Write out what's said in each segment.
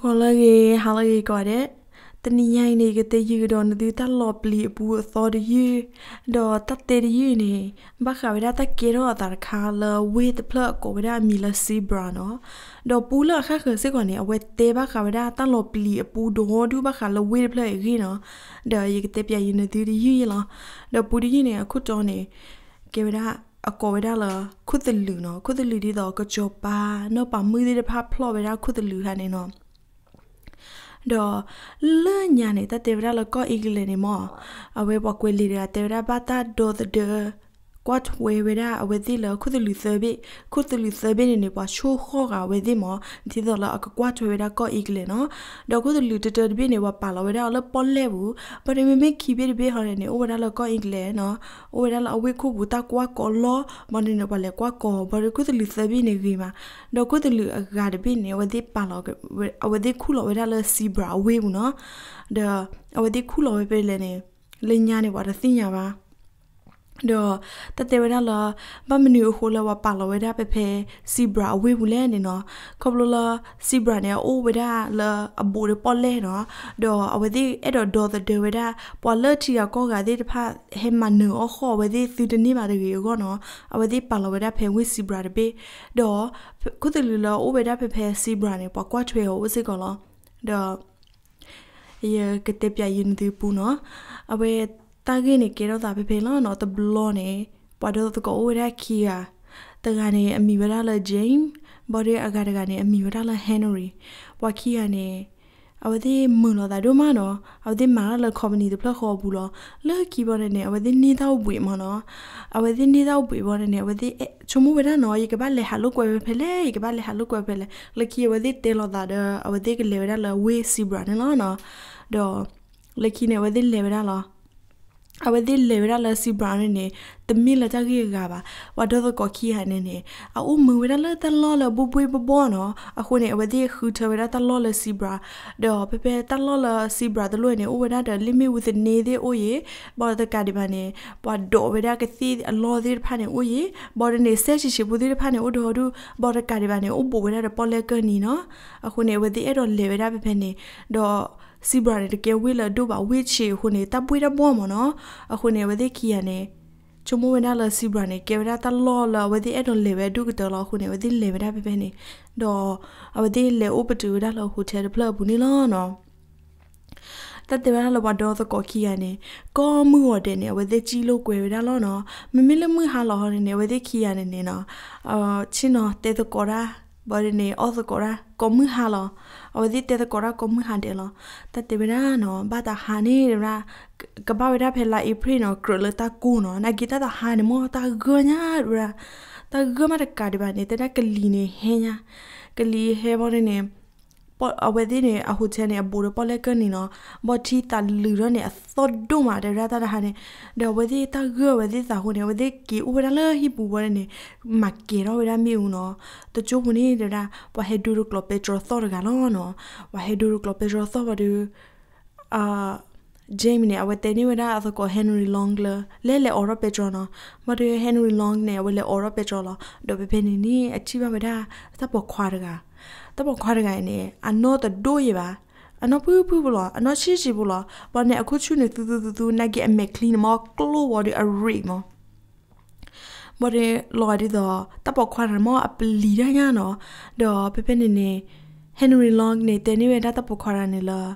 ဟောလာကြီးဟာလာကြီးကောတဲ့တနီယိုင်းနေကတဲ့ယူတော့နဒီတလော်ပလီအပူအသော်ဒီယူတော့တတဲ့ဒီယူနေဘခဝရတကေရောတာခါလဝေးတဖလကိုဝရမီလစီဘရာနော်တော့ပူလခခစေကနေအဝဲတဲဘခဝရတလော်ပလီအပူဒိုဒူဘခလဝေးတဖလရီနော်တော့ယူကတဲ့ပြယူနဒီဒီယူရလားတော့ပူဒီယူနေအခုတော့နေကေဝရအကောဝဲဒါလခုတလူနော်ခုတလူဒီတော့ကကြောပါနော်ပါမွေးတဲ့ဖာဖလော့ဝဲဒါခုတလူဟာနေနော်ดอเลญาเนี่ยตะเตวราละก็อีกเลยเนี่ยมอเอาไว้บอกเวลีเดเตวราบาตาโดเดကွတ်ဝေဝရာအဝေဒီလခုတလူသဘေခုတလူသဘေနေနေပါရှိုးခောကဝေဒီမောဒီတော့လအကွတ်ဝေရာကောဤကလေနော်ဒေါခုတလူတတဘေနေပါပါလဝရာလပေါ်လဲဘူးပရမမေခိဘေဘေဟောနေအိုဝရာလကောဤကလေနော်အိုဝရာလအဝေခုဘူးတကွာကောလောမနေနေပါလေကွာကောဘရခုတလူသဘေနေဂီမာဒေါခုတလူအဂါတဘေနေဝေဒီပါလအဝေဒီခုလဝရာလစီဘရာဝေဘူးနော်ဒါအဝေဒီခုလဝေပဲလေနေလညာနေပါတသိညာပါဒေါ်တတေဝဒလာဘမနီဟိုလဝပါလဝဒပပေစီဘရာဝေဘူးလဲနေနော်ခဘလလာစီဘရာနေအိုဝဒလာအဘူရပေါ်လဲနော်ဒေါ်အဝဒီအဲ့တော့ဒေါ်တတေဝဒပေါ်လတီရကောကတဲ့တဖဟဲမနီအခေါ်ဝဒီသူတနေပါတကြီးကောနော်အဝဒီပါလဝဒဖေဝေစီဘရာတပေဒေါ်ကုတလူလာအိုဝဒပပေစီဘရာနေပေါ်ကွာထွေဟိုဝစီကောလောဒေါ်ရကတဲ့ပြယင်းဒီပူနော်အဝဲတာဂိနေကေတော့တာဖေဖေလောနော်တဘလောနေပွာဒိုတကိုဝရခီယာတကနေအမီဝရလဂျိမ်းဘော်ဒီအဂါတကနေအမီဝရလဟန်နရီပွာခီယာနေအဝဒီမွန်လောတာဒိုမနော်အဝဒီမာလကော်မတီတဖလခေါ်ဘူးလောလေကီဘော်နေအဝဒီနေတော့ဘွေမနော်အဝဒီနေတော့ဘွေဘော်နေအဝဒီချုံမဝရနော်ယေကဘလေဟာလုကွယ်ဖဲလေယေကဘလေဟာလုကွယ်ဖဲလေလေကီအဝဒီတေလောတာဒအဝဒီကလေဝရလဝေးစီဘရနလောနော်ဒေါ်လေကီနေအဝဒီလေဝရလော awedi lewera la si brown ne the mill ta gi ga ba wa do do ko ki ha ne ne a u mu wera la ta lo la bu bu bu bo no a khu ne awedi khu ta wera ta lo la si bra do pe pe ta lo la si bra de lo ne u wera da limit with ne de o ye ba da ka de ba ne ba do wera ka si a lo de pha ne o ye ba de ne se chi chi bu de pha ne o do du ba da ka de ba ne o bu wera da po le ka ni no a khu ne awedi e do lewera pe pe ne do စီဘရာတကယ်ဝေလတို့ပါဝေချေခုနေတပ်ပွေးတဲ့ဘောမနော်အခုနေဝသိခီရနေချုံမဝနာလစီဘရာနေကေဝရတလောလဝသိအဲ့တော့လေပဲဒုကတလခုနေဝသိလေပဲဒါပဲပဲနေတော့အဝသိလေဥပတူဒါလဟိုတယ်ဖလဘူးနေလောနော်တတ်တယ်ဘာလို့ဘာတော့သကောခီရနေကောမှုော်တဲ့နေဝသက်ကြီးလို့꿰ရတော့နော်မမီလမှုဟာလော်ဟောနေဝသက်ခီရနေနေနော်အာချင်းတော့တဲသကောရာบริเนออสกอระกมือฮาลอเอาดิเตตกอระกมือฮาเดลอแต่เตเวราเนาะบาตาฮานี่เดรากบ้าเวราเพลาอีพรีเนาะกรเลตากูเนาะนากิตาตาฮานิโมตาเกญาเดราตาเกมาตะกาดิบาเนเตนากลีเนเฮญากลีเฮบริเนပေါ်အဝဲဒီနေအဟုတ်ချဲနေအဘူရပေါ်လက်ကနေနော်ဘော်တီတလူရနေအသောဒုမာတဲ့ရတာဟာနေဒါဝဲဒီတဂဝဲဒီစာဟုနေဝဲဒီကီဝဲလာဟိပူဝဲနေမကေရောဝဲရမီဦးနော်တချို့မနေတာဘဟေဒူရကလပက်ထရသောရကလောနော်ဘဟေဒူရကလပက်ထရသောဘဒူအာဂျေမီနေအဝတ်တဲနေဝဒါအစကိုဟန်နရီလောင်ဂလာလဲလဲအော်ရပက်ထရနာမတွေဟန်နရီလောင်နေဝဲလဲအော်ရပက်ထရလာဒိုပေပနေနီအချိပါဝဒါသပေါ်ခွာရကတဘခွားငိုင်းနေအနောတဒိုးရပါအနောပူပူဘလအနောရှိရှိဘလဘာနဲ့အခုချူနေသူသူသူသူနဲ့ကဲအမက်ကလင်းမောကလိုဝဒီအရီမောဘာလဲလော်ဒီတော့တဘခွားမောအပလီတိုင်းရနော်တော့ပပနေနေဟန်နရီလောင်းနေတဲ့နေဝဒတဘခွားရနေလား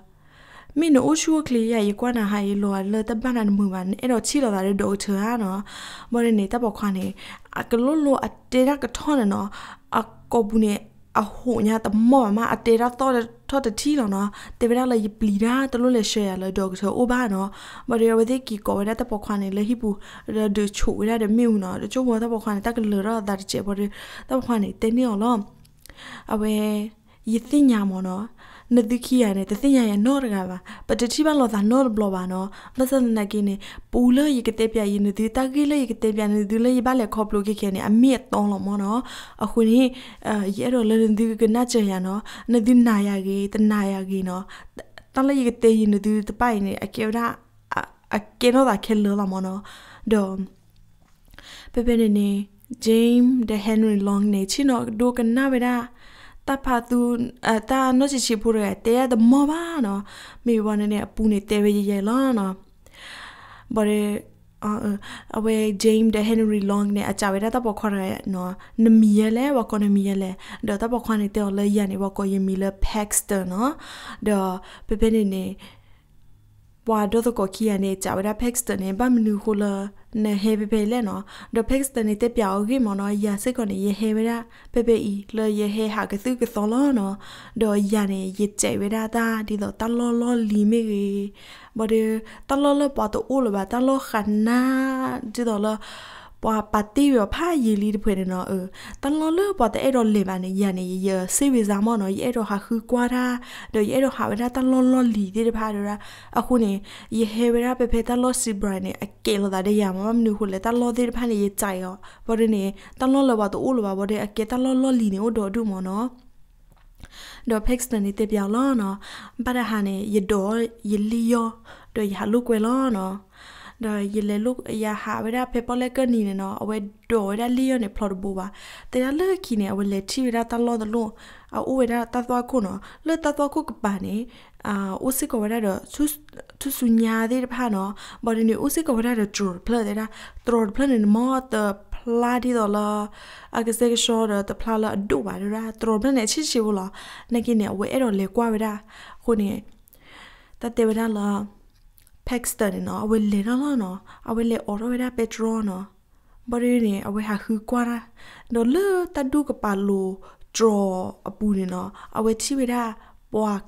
မင်းတို့ရှိုးကလေးရရကွာနာဟာရလောလတပန်နမှုပါနဲ့အဲ့တော့ချီလာတဲ့ဒေါက်တာဟာနော်ဘော်ရနေတပ်ပေါ်ခွာနေအကလို့လို့အတေရကထောင်းနော်အကောဘူးနဲ့အဟိုညာတမောမအတေရတော့တော့တတီလောနော်တေဗရလေပလီရာတလို့လေရှယ်ရလေဒေါက်တာအိုဘာနော်မရီယဝဒီကီကိုဝဒတပခွန်နေလေဟိပူဒူချူရဒမီူနော်ဒချိုဘောတပခွန်တကလရဒါချေဘောတပခွန်နေတင်းနေအောင်လောအဝဲယသိညာမောနော်နဒိခိယာနဲ့တသိညာရနော့ရကပါပတတိဘလောသာနော့ဘလောပါနော်မဆန်နကိနေပူလေရကတဲ့ပြယနဒိတကိလေရကတဲ့ပြနဒိလေဘာလေခေါပလိုကိခဲနေအမေတောင်းလို့မနော်အခုနေရဲတော့လန်ဒီကနာချေရနော်နဒိနာယာကြီးတနာယာကြီးနော်တလေရကတဲ့ယနဒိတပိုင်နေအကေရာအကေနောတာခဲလောမနော်ဒေါပေပေနေ James the Henry Long နေချင်းတော့ဒိုကနာဗရာတဖာသူအတာနို့ချီချီဖူရဲတဲရဒမောဘာနော်မေဝနနေအပူနေတဲဝရရလောနော်ဘာလဲအဝေးဂျိမ်းဒဟန်နရီလောင်းနဲ့အကြဝဲတာပေါ်ခေါ်ရဲနော်နမီရလဲဝကောနမီရလဲဒေါ်တာပေါ်ခေါ်နေတယ်လဲရနေဝကောယမီလဲဖက်စတနော်ဒေါ်ပပနေနေဝါဒိုဒကိုခီယနေကြဝဒဖက်စတနေဘမနူခိုလာနေဟေဘဘေလဲနော်ဒဖက်စတနေတပြောက်ဂိမနော်ယာစစ်ကနေယဟေဝဒပေပေဤလေယဟေဟာကသုကသောလောနော်ဒိုယာနေယစ်ကျဲဝဒတာဒီတော့တလောလောလီမေဘဒေတလောလောပတ်အိုလဘတလောခနာဒီတော့ပွာပတ်တီရဖာရီလီတဖွေနေနော်အတန်လောလောပတ်တဲ့အဲ့တော့လေပါနေရနေရစေဝေစာမောနော်ရဲ့တော့ဟာခူကွာတာတော့ရဲ့တော့ဟာဝဒတန်လောလောလီတဲ့ဖာတော့အခုနေရဟေဝရာပေပေတန်လောစီဘရိုင်းနေအကေလောတဲ့ရမမနူခုလေတန်လောတဲ့ဖာနေရကြိုင်ရောဘော်ရနေတန်လောလောပတ်အိုးလောပါဘော်တဲ့အကေတန်လောလောလီနေတော့ဒုမောနော်တော့ fix နေတပြောင်းလောနော်ဘာရဟာနေရတော့ရလီယောတော့ရလူကွယ်လောနော်ဒါရေလေလုအရာဟာဝဲဒါဖေပေါ်လက်ကနီနေနော်အဝဲတော်ဝဲဒါလီယောနေဖလော်တဘူပါတရားလက်ခီနေအဝဲလက်ချီဝဲဒါတလောတလုံးအိုးဝဲဒါတတ်သွားခုနော်လွတ်တတ်သွားခုကပါနေအာဦးစစ်ကဝရတော့သူသူစညာတဲ့ဖာနော်ဘော်ဒီနေဦးစစ်ကဝရတော့ဂျူဖလာတဲ့တာထရော်ဖလာနေမော့တဖလာဒီတော့လာအကစက်ရှော့တော့တဖလာလာဒူပါရာထရော်ဖလာနေချစ်ချီဘူးလားနကိနေဝဲအဲ့တော့လေကွာဝဲတာခုနေတတေဝရလား Paxton နော်အဝဲလေနော်နော်အဝဲလေ Aurora Petro နော်ဘရီနေအဝဲဟာခူကွာနော်လေတဒုကပါလို draw အပူနေနော်အဝဲချိဝဲတာပွား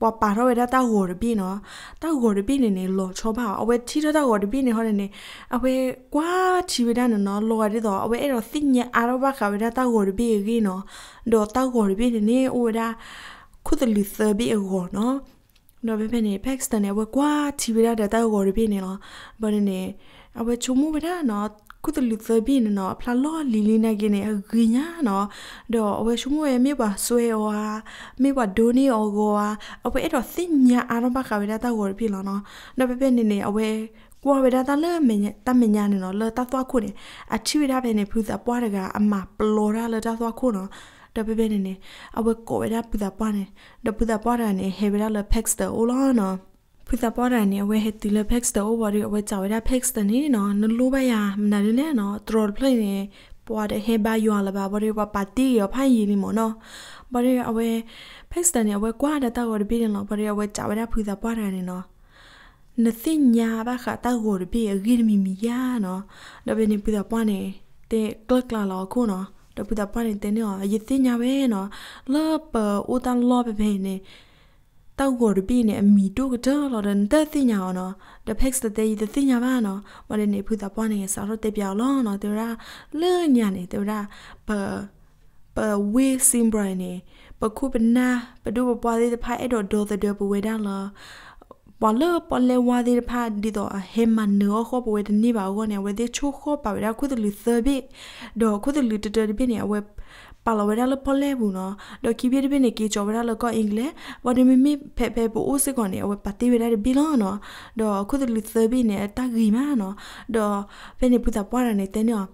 ပွားပါတော့ဝဲတာတောက်ကိုရပြီနော်တောက်ကိုရပြီနေနေလော်ချောပါအဝဲချိတော့တောက်ကိုရပြီနေဟောနေနေအဝဲကွာချိဝဲတာနော်လော်ရတဲ့တော့အဝဲအဲ့တော့သိညအာရောဘခါဝဲတာတောက်ကိုရပြီကြီးနော်တော့တောက်ကိုရပြီနေနေဝဲတာခုတလူသဘီအောနော်နော်ဘယ်ဖြစ်နေ fax တန်နေဝကွာချီပြရတဲ့တောက်ကိုရပြနေလားဘာနေနေအဝချုံမဝဒနော်ကုတလူသဘင်းနော်ဖလာလောလီလီနာကင်းနေဂိညာနော်ဒေါ်အဝချုံမရဲ့မြေပါဆွဲဝါမြေပါဒိုနီအောကောအဝအဲ့တော့စင်ညာအရဘကဝဒတောက်ကိုရပြလားနော်နော်ဘယ်ဖြစ်နေနေအဝကွာဝဒတလဲမင်းတမညာနေနော်လတသွားခုနေအချီရတဲ့နေဖူးစပွားတကအမပလောရလတသွားခုနော်တပပနေနေအဝကိုဝရပူတာပွားနေတပူတာပွားတာနေဟေဗရလဖက်စ်တိုလောနော်ပူတာပွားတာနေဝဲဟေတူလဖက်စ်တိုဝရီဝဲချဝရဖက်စ်တနေနော်နလိုဘယာမနာလေနော်ထရော်ပလိနေပွားတဲ့ဟေဘယွာလဘဘရီဝပါတီရဖိုင်ယီလီမောနော်ဘရီအဝဲဖက်စ်တနေဝဲကွာတဲ့တောက်ရပြီးတယ်နော်ဘရီအဝဲချဝရပူတာပွားတာနေနော်နသိညာဘာခတာဂိုရပြေဂိရမီမီယာနော်ဒါပဲနေပြတာပွားနေတဲ့ကလကလာလောက်ကိုနော်တပူတာပန်တဲ့နော်ရစ်သိညာပဲနော်လောပဦးတန်လောပဲပဲနေတောက်ကိုရပြီနေအမီတို့ကတော့လော်ဒန်တဲ့သိညာနော်တဖက်စတဲ့ရသိညာပါနော်မလည်းနေဖူတာပန်နေစာတော့တပြောင်းလောနော်တို့ရာလဲ့ညာနေတို့ရာပပဝေးစင်ဘရိုင်းနေပခုပနာပဒုပပွားသေးတဲ့ဖိုင်အဲ့တော့ဒေါ်တဲ့ဘဝေဒါလောปอลเลอปอลเลวาดิพาดิดอเฮมันเนื้อขอบเวทนี่บ่าวเนี่ยเวทชูขอบป่าวได้คุตลือเซบิดอคุตลือเตอร์บิเนี่ยเวပါလဝရလပလဲဘူးနော်ဒေါ်ကီဘီရဘနေကီချောဝရလကအင်္ဂလေဝဒမီမီဖဲဖဲပူဦးစကနေအဝပတိဝရဘီလောနော်ဒေါ်ခုဒလီသဘီနေတဂီမာနော်ဒေါ်ဖဲနေပူတာပွားရနေတဲ့နော်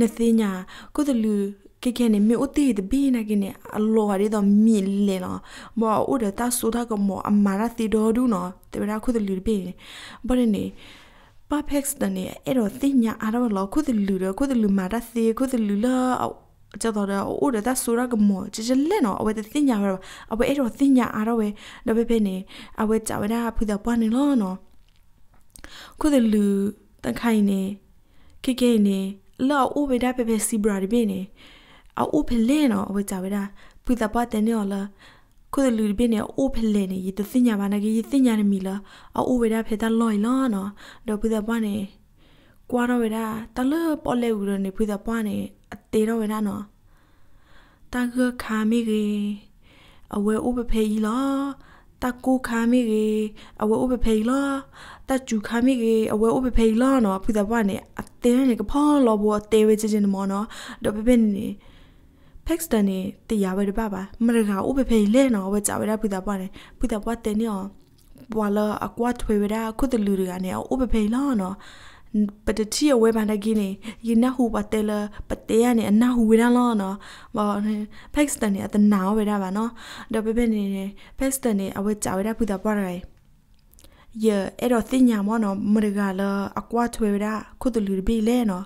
နေသိညာကုဒလူ ke ke ne mi uti de bi na ke ne allo ha de do mi le no mo u de ta su da ko mo amara ti do du no te ra khu de lu bi ba ne ne perfect တနေအဲ့တော့သိညာအားတော့လောက်ခုတလူတော့ခုတလူမာတသေးခုတလူလောက်ကြောက်တော့အိုးဒါဆိုရကမောကြကြလဲနော်အဝဲသိညာရောအဝဲအဲ့တော့သိညာအားတော့ပဲတော့ပဲပဲနေအဝဲကြဝဒါဖူတော့ပွားနေလို့နော်ခုတလူတန်ခိုင်နေခေခေနေလောက်အိုးပဲဒါပဲပဲစီဘရာဒီပဲနေအအိုဖလဲနော်အဝကြဝဲတာပိတပတ်တဲ့နော်လားကိုလူဘင်းရအိုဖလဲနေရတသိညာဘာနကြီးသိညာနေမီလားအအိုဝဲတာဖေတာလော်လော်နော်တော့ပိတပတ်နေကွာတော့ဝဲတာတလပေါ်လဲဦးတော့နေပိတပတ်နေအသေးတော့ဝဲတာနော်တာကခါမိကြီးအဝဲအိုပဖေကြီးလားတကူခါမိကြီးအဝဲဥပဖေလားတကျူခါမိကြီးအဝဲဥပဖေလားနော်ဖူတာဘွားနေအတင်းနေကဖောင်းလောဘောအသေးဝဲချင်းချင်းမော်နော်တော့ပပင်းနေ Paxton နေတရားဝဲတပပါမရကဥပဖေလဲနော်ဝဲကြဝဲတာပူတာပွားတယ်ပူတာပွားတယ်နေော်ဘွာလာအကွာထွေဝဲတာခုတလူတွေကနေဥပဖေလာနော်ပတတိယဝဲပါတဲ့ကင်းနေယနဟူပါတဲလပတဲရနေအနာဟူဝဲတာလောနော်ဘာဖက်စတန်နေအတနာဝဲတာပါနော်တော့ပြပြနေနေဖက်စတန်နေအဝဲကြဝဲတာပူတာပွားတယ်ယေအဲ့တော့သိညာမောနော်မရကလအကွာထွေတာခုတလူတွေပြီလဲနော်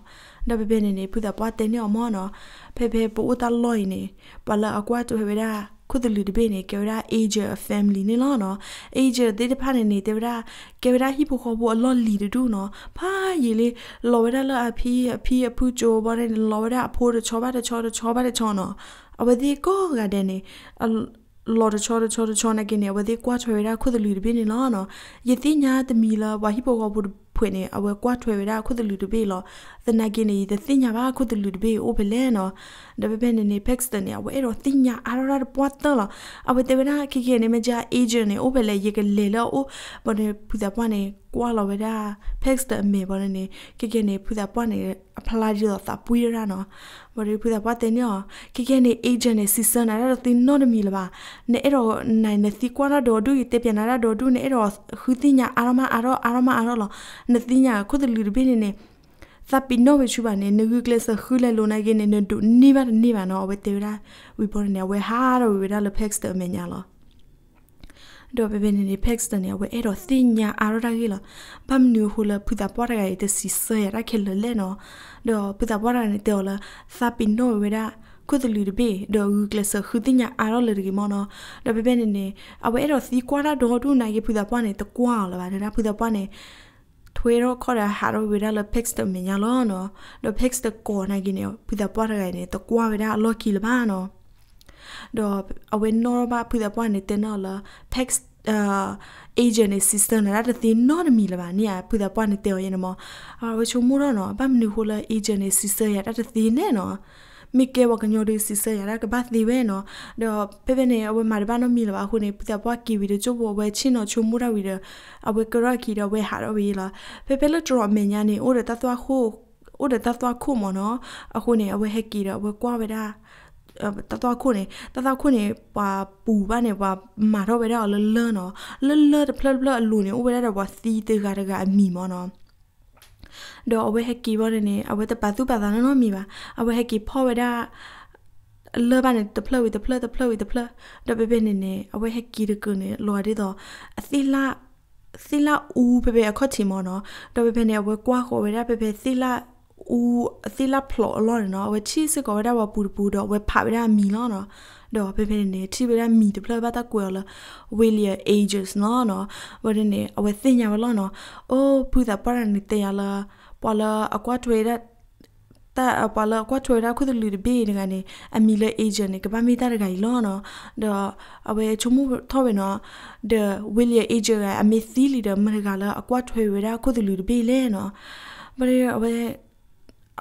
တော့ပြပြနေနေပူတာပွားတဲ့နေအောင်မောနော်ဖေဖေပူတလွိုင်းနေပလာအကွာတူဟေရာခုဒလူဒဘေနေကေရာ age of family နေလောနော် age ဒေတဖာနေနေတေရာကေရာဟိပိုခဘူအလောလီဒူနော်ဖာရေလေလောဝရလအဖီအဖီအဖူဂျိုဘောနေလောဝရအဖိုးတချောပါတချောတချောပါတချောနော်အဝဒီကောကတဲ့နေလော်တချောတချောတချောနေကနေဝဒီကွာထွေရာခုဒလူဒဘေနေလောနော်ယတိညာတမီလာဝဟိပိုခဘူဖွေနေအဝဲကွာထွေရခုတလူတပေလောသနကင်းနေသသိညာပါခုတလူတပေအိုဘလဲနော်ဒါပေမဲ့နေနေဖက်စတနေအဝဲတော့သိညာအရရပွားတလောအဝဲတေဝနာခိခိနေမကြအေဂျင့်နေအိုဘလဲရေကလေလောအိုဘနေပူဇာပွားနေကွာလောပဲဒါ fix တဲ့အမေဘောနေကိကနေဖူတာပွားနေအဖလာကြီးတော့သာပွေးရတာနော်ဘာလို့ဖူတာပွားတင်ရောကိကနေ agent နဲ့ season နာတော့တင်တော့မီလပါနဲ့အဲ့တော့နိုင်နေစီကွာတော့ဒူရတပြန်နာတော့ဒူနဲ့အဲ့တော့ခူတိညာအာရမအာရောအာရမအာရောလောနတိညာခုတလူတပြင်းနေနေသပိနောဝေချူပါနေနဂုကလစခူလေလိုနာဂေနေနတူနိဘာနိဘာနောဝေတေရာဝီပေါ်နေဝေဟာရောဝေဒါလဖက်စ်တမညာလော do be ben ni pex tani we ero tinya arora gila pam nu hula puta pora ga ite si se ra khel le no do puta pora ni te ola sa pin no we da ကုဒလူဒဘေဒေါ်ဂူကလဆခုတင်ညာအာရလရီမောနဒဘဘနေနေအဝဲတော့စီကွာတော့ဒေါ်တူနိုင်ရဖူတာပွားနေတကွာလာဗာဒါဖူတာပွားနေထွေတော့ခေါ်တာဟာတော့ဝေဒါလဖက်စ်တမညာလောနော်ဒေါ်ဖက်စ်တကောနိုင်ကိနေဖူတာပွားရခိုင်နေတကွာဝေဒါလော်ကီလဘာနော်တော့အဝင်နော်ဘာဖူတဲ့ပွားနေတဲ့နော်လား tax အာ agent assistant လာတဲ့ not me လာနေဖူတဲ့ပွားနေတဲ့ရနေမအဝချုံမတော့နော်ဘာမနေဟိုလား agent assistant ရတဲ့နဲ့နော်မိကေဝကညိုဒီစစ်ဆရာကဘာသီဝဲနော်တော့ဖေဖေနေအဝမာဘာနော်မီလပါခုနေပတပွားကီဗီတို့ချိုးပေါ်ဝဲချင်းတော့ချုံမှုရဝီတော့အဝကရခီတော့ဝဲဟာတော့ဝီလာဖေဖေလက်တော့မညာနေအိုရတသွားခိုးအိုရတသွားခိုးမနော်အခုနေအဝဟက်ကီတော့ဝဲကွာဝဲတာတတော်ခုနေတတော်ခုနေပါပူပါနေပါမာတော့ပဲတော့လလနော်လလတဖလဖလလူနေဥပဒေတော့ပါစီတကတကအမိမောနော်တော့အဝဲဟက်ကီဘောနေအဝဲတပါသူပါသားနော်မိပါအဝဲဟက်ကီဖော်ဝဲတာလောဘနဲ့တဖလဝီတဖလတဖလဝီတဖလတော့ပဲပဲနေနေအဝဲဟက်ကီတကနေလော်ရတော့အသီလာသီလာဦးပဲပဲအခွက်ချီမောနော်တော့ပဲပဲနေအဝဲကွာခေါ်ဝဲတာပဲပဲသီလာอูอติละพลออลอนเนาะเวชีสก็ว่าได้ว่าปูปูดอกเวผาไปได้มีเนาะเนาะดอกเป็นๆเนี่ยที่ไปได้มีตะเพลบาตะกวยละเวเลียเอเจสเนาะเนาะว่าเนี่ยเอาไว้ติญญาวะเนาะโอ้ปูตะปะนี่เตียละปอละอควาทเวดတာပလာကွာထွေရာခုတလူဘေးနေကနေအမီလေအေဂျင့်နေကဘာမီတာရခိုင်လောနော်ဒါအဝဲချုံမထောပဲနော်ဒါဝီလီယာအေဂျင့်ကအမီသီလီဒါမရကလာအကွာထွေရာခုတလူဘေးလဲနော်ဘယ်အဝဲ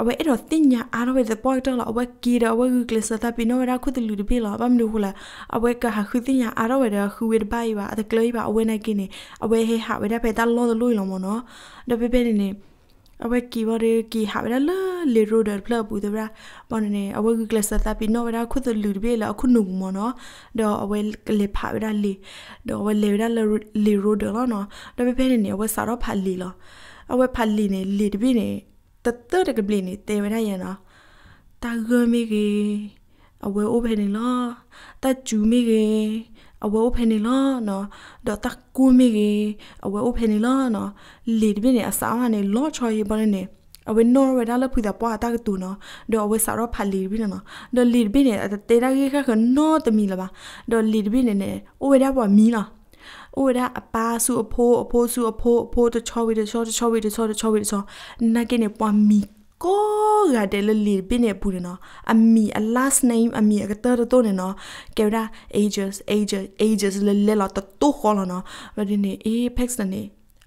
အဝဲတော့တင်ညာအားဝဲ the point တော့အဝဲကီတော့ဝဲကလစ်တာပီနော်ရာခုတလူဒီပီလာဘမ်လူဟလာအဝဲကဟာခုတင်ညာအားဝဲတော့ခူဝဲဘိုင်ပါအတကလေးပါအဝဲနေကင်းနေအဝဲဟဲဟာဝဲတဲ့ဖဲတလောလို့လုံးမနော်တော့ပေပေနေနေအဝဲကီဘော်ရီကီဟာဝဲလာလေရိုဒါဖလပူတရာပေါ်နေအဝဲကလစ်တာပီနော်ရာခုတလူဒီပီလာခုနုံမနော်တော့အဝဲကလေဖာဝဲလေတော့ဝဲလေဝဲလေရိုဒါနော်တော့ပေပေနေနေအဝဲစာတော့ဖာလီလောအဝဲဖာလီနေလေတပီနေတတတကပလီနေတေဝရယနာတာဂမေကြီးအဝဲအိုဖဲနေလားတကျူမေကြီးအဝဲအိုဖဲနေလားနော်ဒေါ်တကူမေကြီးအဝဲအိုဖဲနေလားနော်လေဒီနေအစားကနေလော့ချော်ရေးပါနေအဝဲနော်ရဒါလဖူတာပွားတာကတူနော်ဒေါ်အဝဲစာရောဖာလီဘီနော်ဒေါ်လီဘီနေတေရာကြီးခါခနော်တမီလာပါဒေါ်လီဘီနေနေအိုဝဲဒါပွားမီလားအိုဒါအပါစုအဖိုးအဖိုးစုအဖိုးအဖိုးတချောဝီတချောတချောဝီတချောတချောဝီတချောနာကိနေပွားမီကိုရတဲ့လလီပြနေပူနေနော်အမီအ last name အမီအကတတတော့နေနော်ကဲဒါ ages ages ages လလလတတူခေါ်လာနော်မဒီနေ apex နေ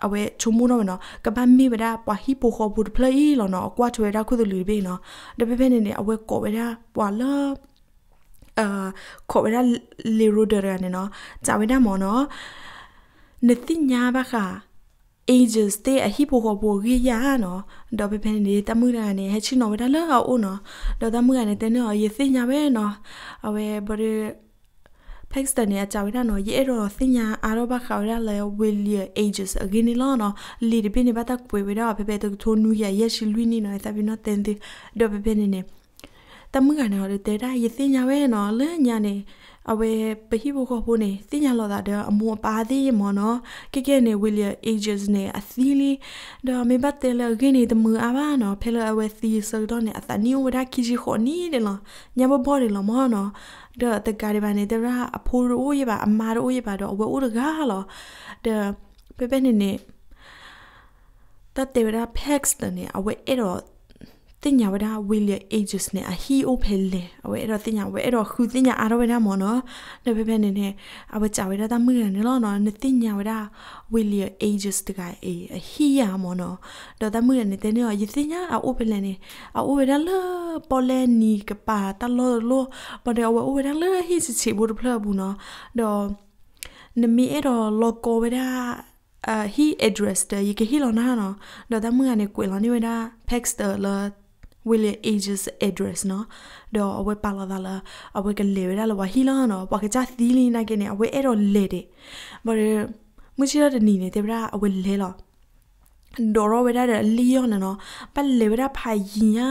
အဝဲချုံမနော်နော်ကပမီဝဒါပွာဟီပိုခေါ်ဘူးပလေးလောနော်ကွာထွေဒါခုတလူပြေနော်တပပနေနေအဝဲကော်ဝဒါပွာလာအာခေါ်ဝဒါလေရိုဒရနေနော်ဂျာဝဒါမော်နော်နတိညာဘခ angels တဲ့ a hipo ko bo gi ya no do pe pen ni ta mu ra ne he chi no da la ga o no do ta mu ga ne te ne ye sin nya be no a we bo re text တနေအကြောင်းရနော်ရဲ့တော့စင်ညာအာရဘခါရလဲဝီလီယာ ages again လောနော်လီဒီပင်းဘတ်ကွေဝရပေပေတူနူရရဲ့ရှိလွီနီနော်သဘီနော်တန်တီတော့ပေပေနေနေတမုကနော်တဲတာရစင်ညာပဲနော်လဲညာနေအဝဲပဟိဘခေါ်ဖို့နေသိညာလော်တာတဲ့အမူအပါသေးရမနော်ကဲကဲနေဝီလီယမ်အေဂျစ်နေအသီလီဒါမေဘတ်တဲလဂိနေတမူအဘာနော်ဖဲလအဝဲသီဆော်တော့နေအသနီဝဒခီဂျီခေါ်နီတယ်လားညဘဘော်တယ်လားမနော်ဒါတက္ကရီဘာနေတရာအဖိုးရိုးရပါအမာရိုးရပါတော့အဝဲဦးတကားဟလားဒါပေပဲနေနေတတ်တယ်ရာဖက်စ်တနေအဝဲအဲ့တော့တင်ညာဝဒဝီလျအေဂျစ်နဲ့အဟီအိုဖဲလေအဝဲအဲ့တော့တင်ညာဝဲအဲ့တော့ခုတင်ညာအားတော့ဝဲတာမော်နော်လေဖဲဖဲနေနေအဝဲကြဝဲတာမွေးနေလောနော်နတင်ညာဝဒဝီလျအေဂျစ်တကအေအဟီယာမော်နော်တော့တမွေးနေတဲ့နေရတင်ညာအိုဖဲလေနေအိုဝဲတာလပေါ်လဲနီကပါတလောလောပေါ်တယ်အိုဝဲတာလဟီစစ်ချီဘူဖလဘူးနော်တော့နမီအဲ့တော့လောကိုဝဲတာ uh, he addressed the yike hilona no da da mngane kwelani weda pexter la will it ages address เนาะดอเอาไว้ปาลาดาละเอาไว้กันเลวได้ละว่าฮีลาเนาะปากจะซีลีนักเนี่ยเอาไว้เอรอเลเดบ่เรมุชิระนี่เนี่ยเตบราเอาไว้เลละดอรอเวดาเดลียอนเนาะปะเลวได้พายิยา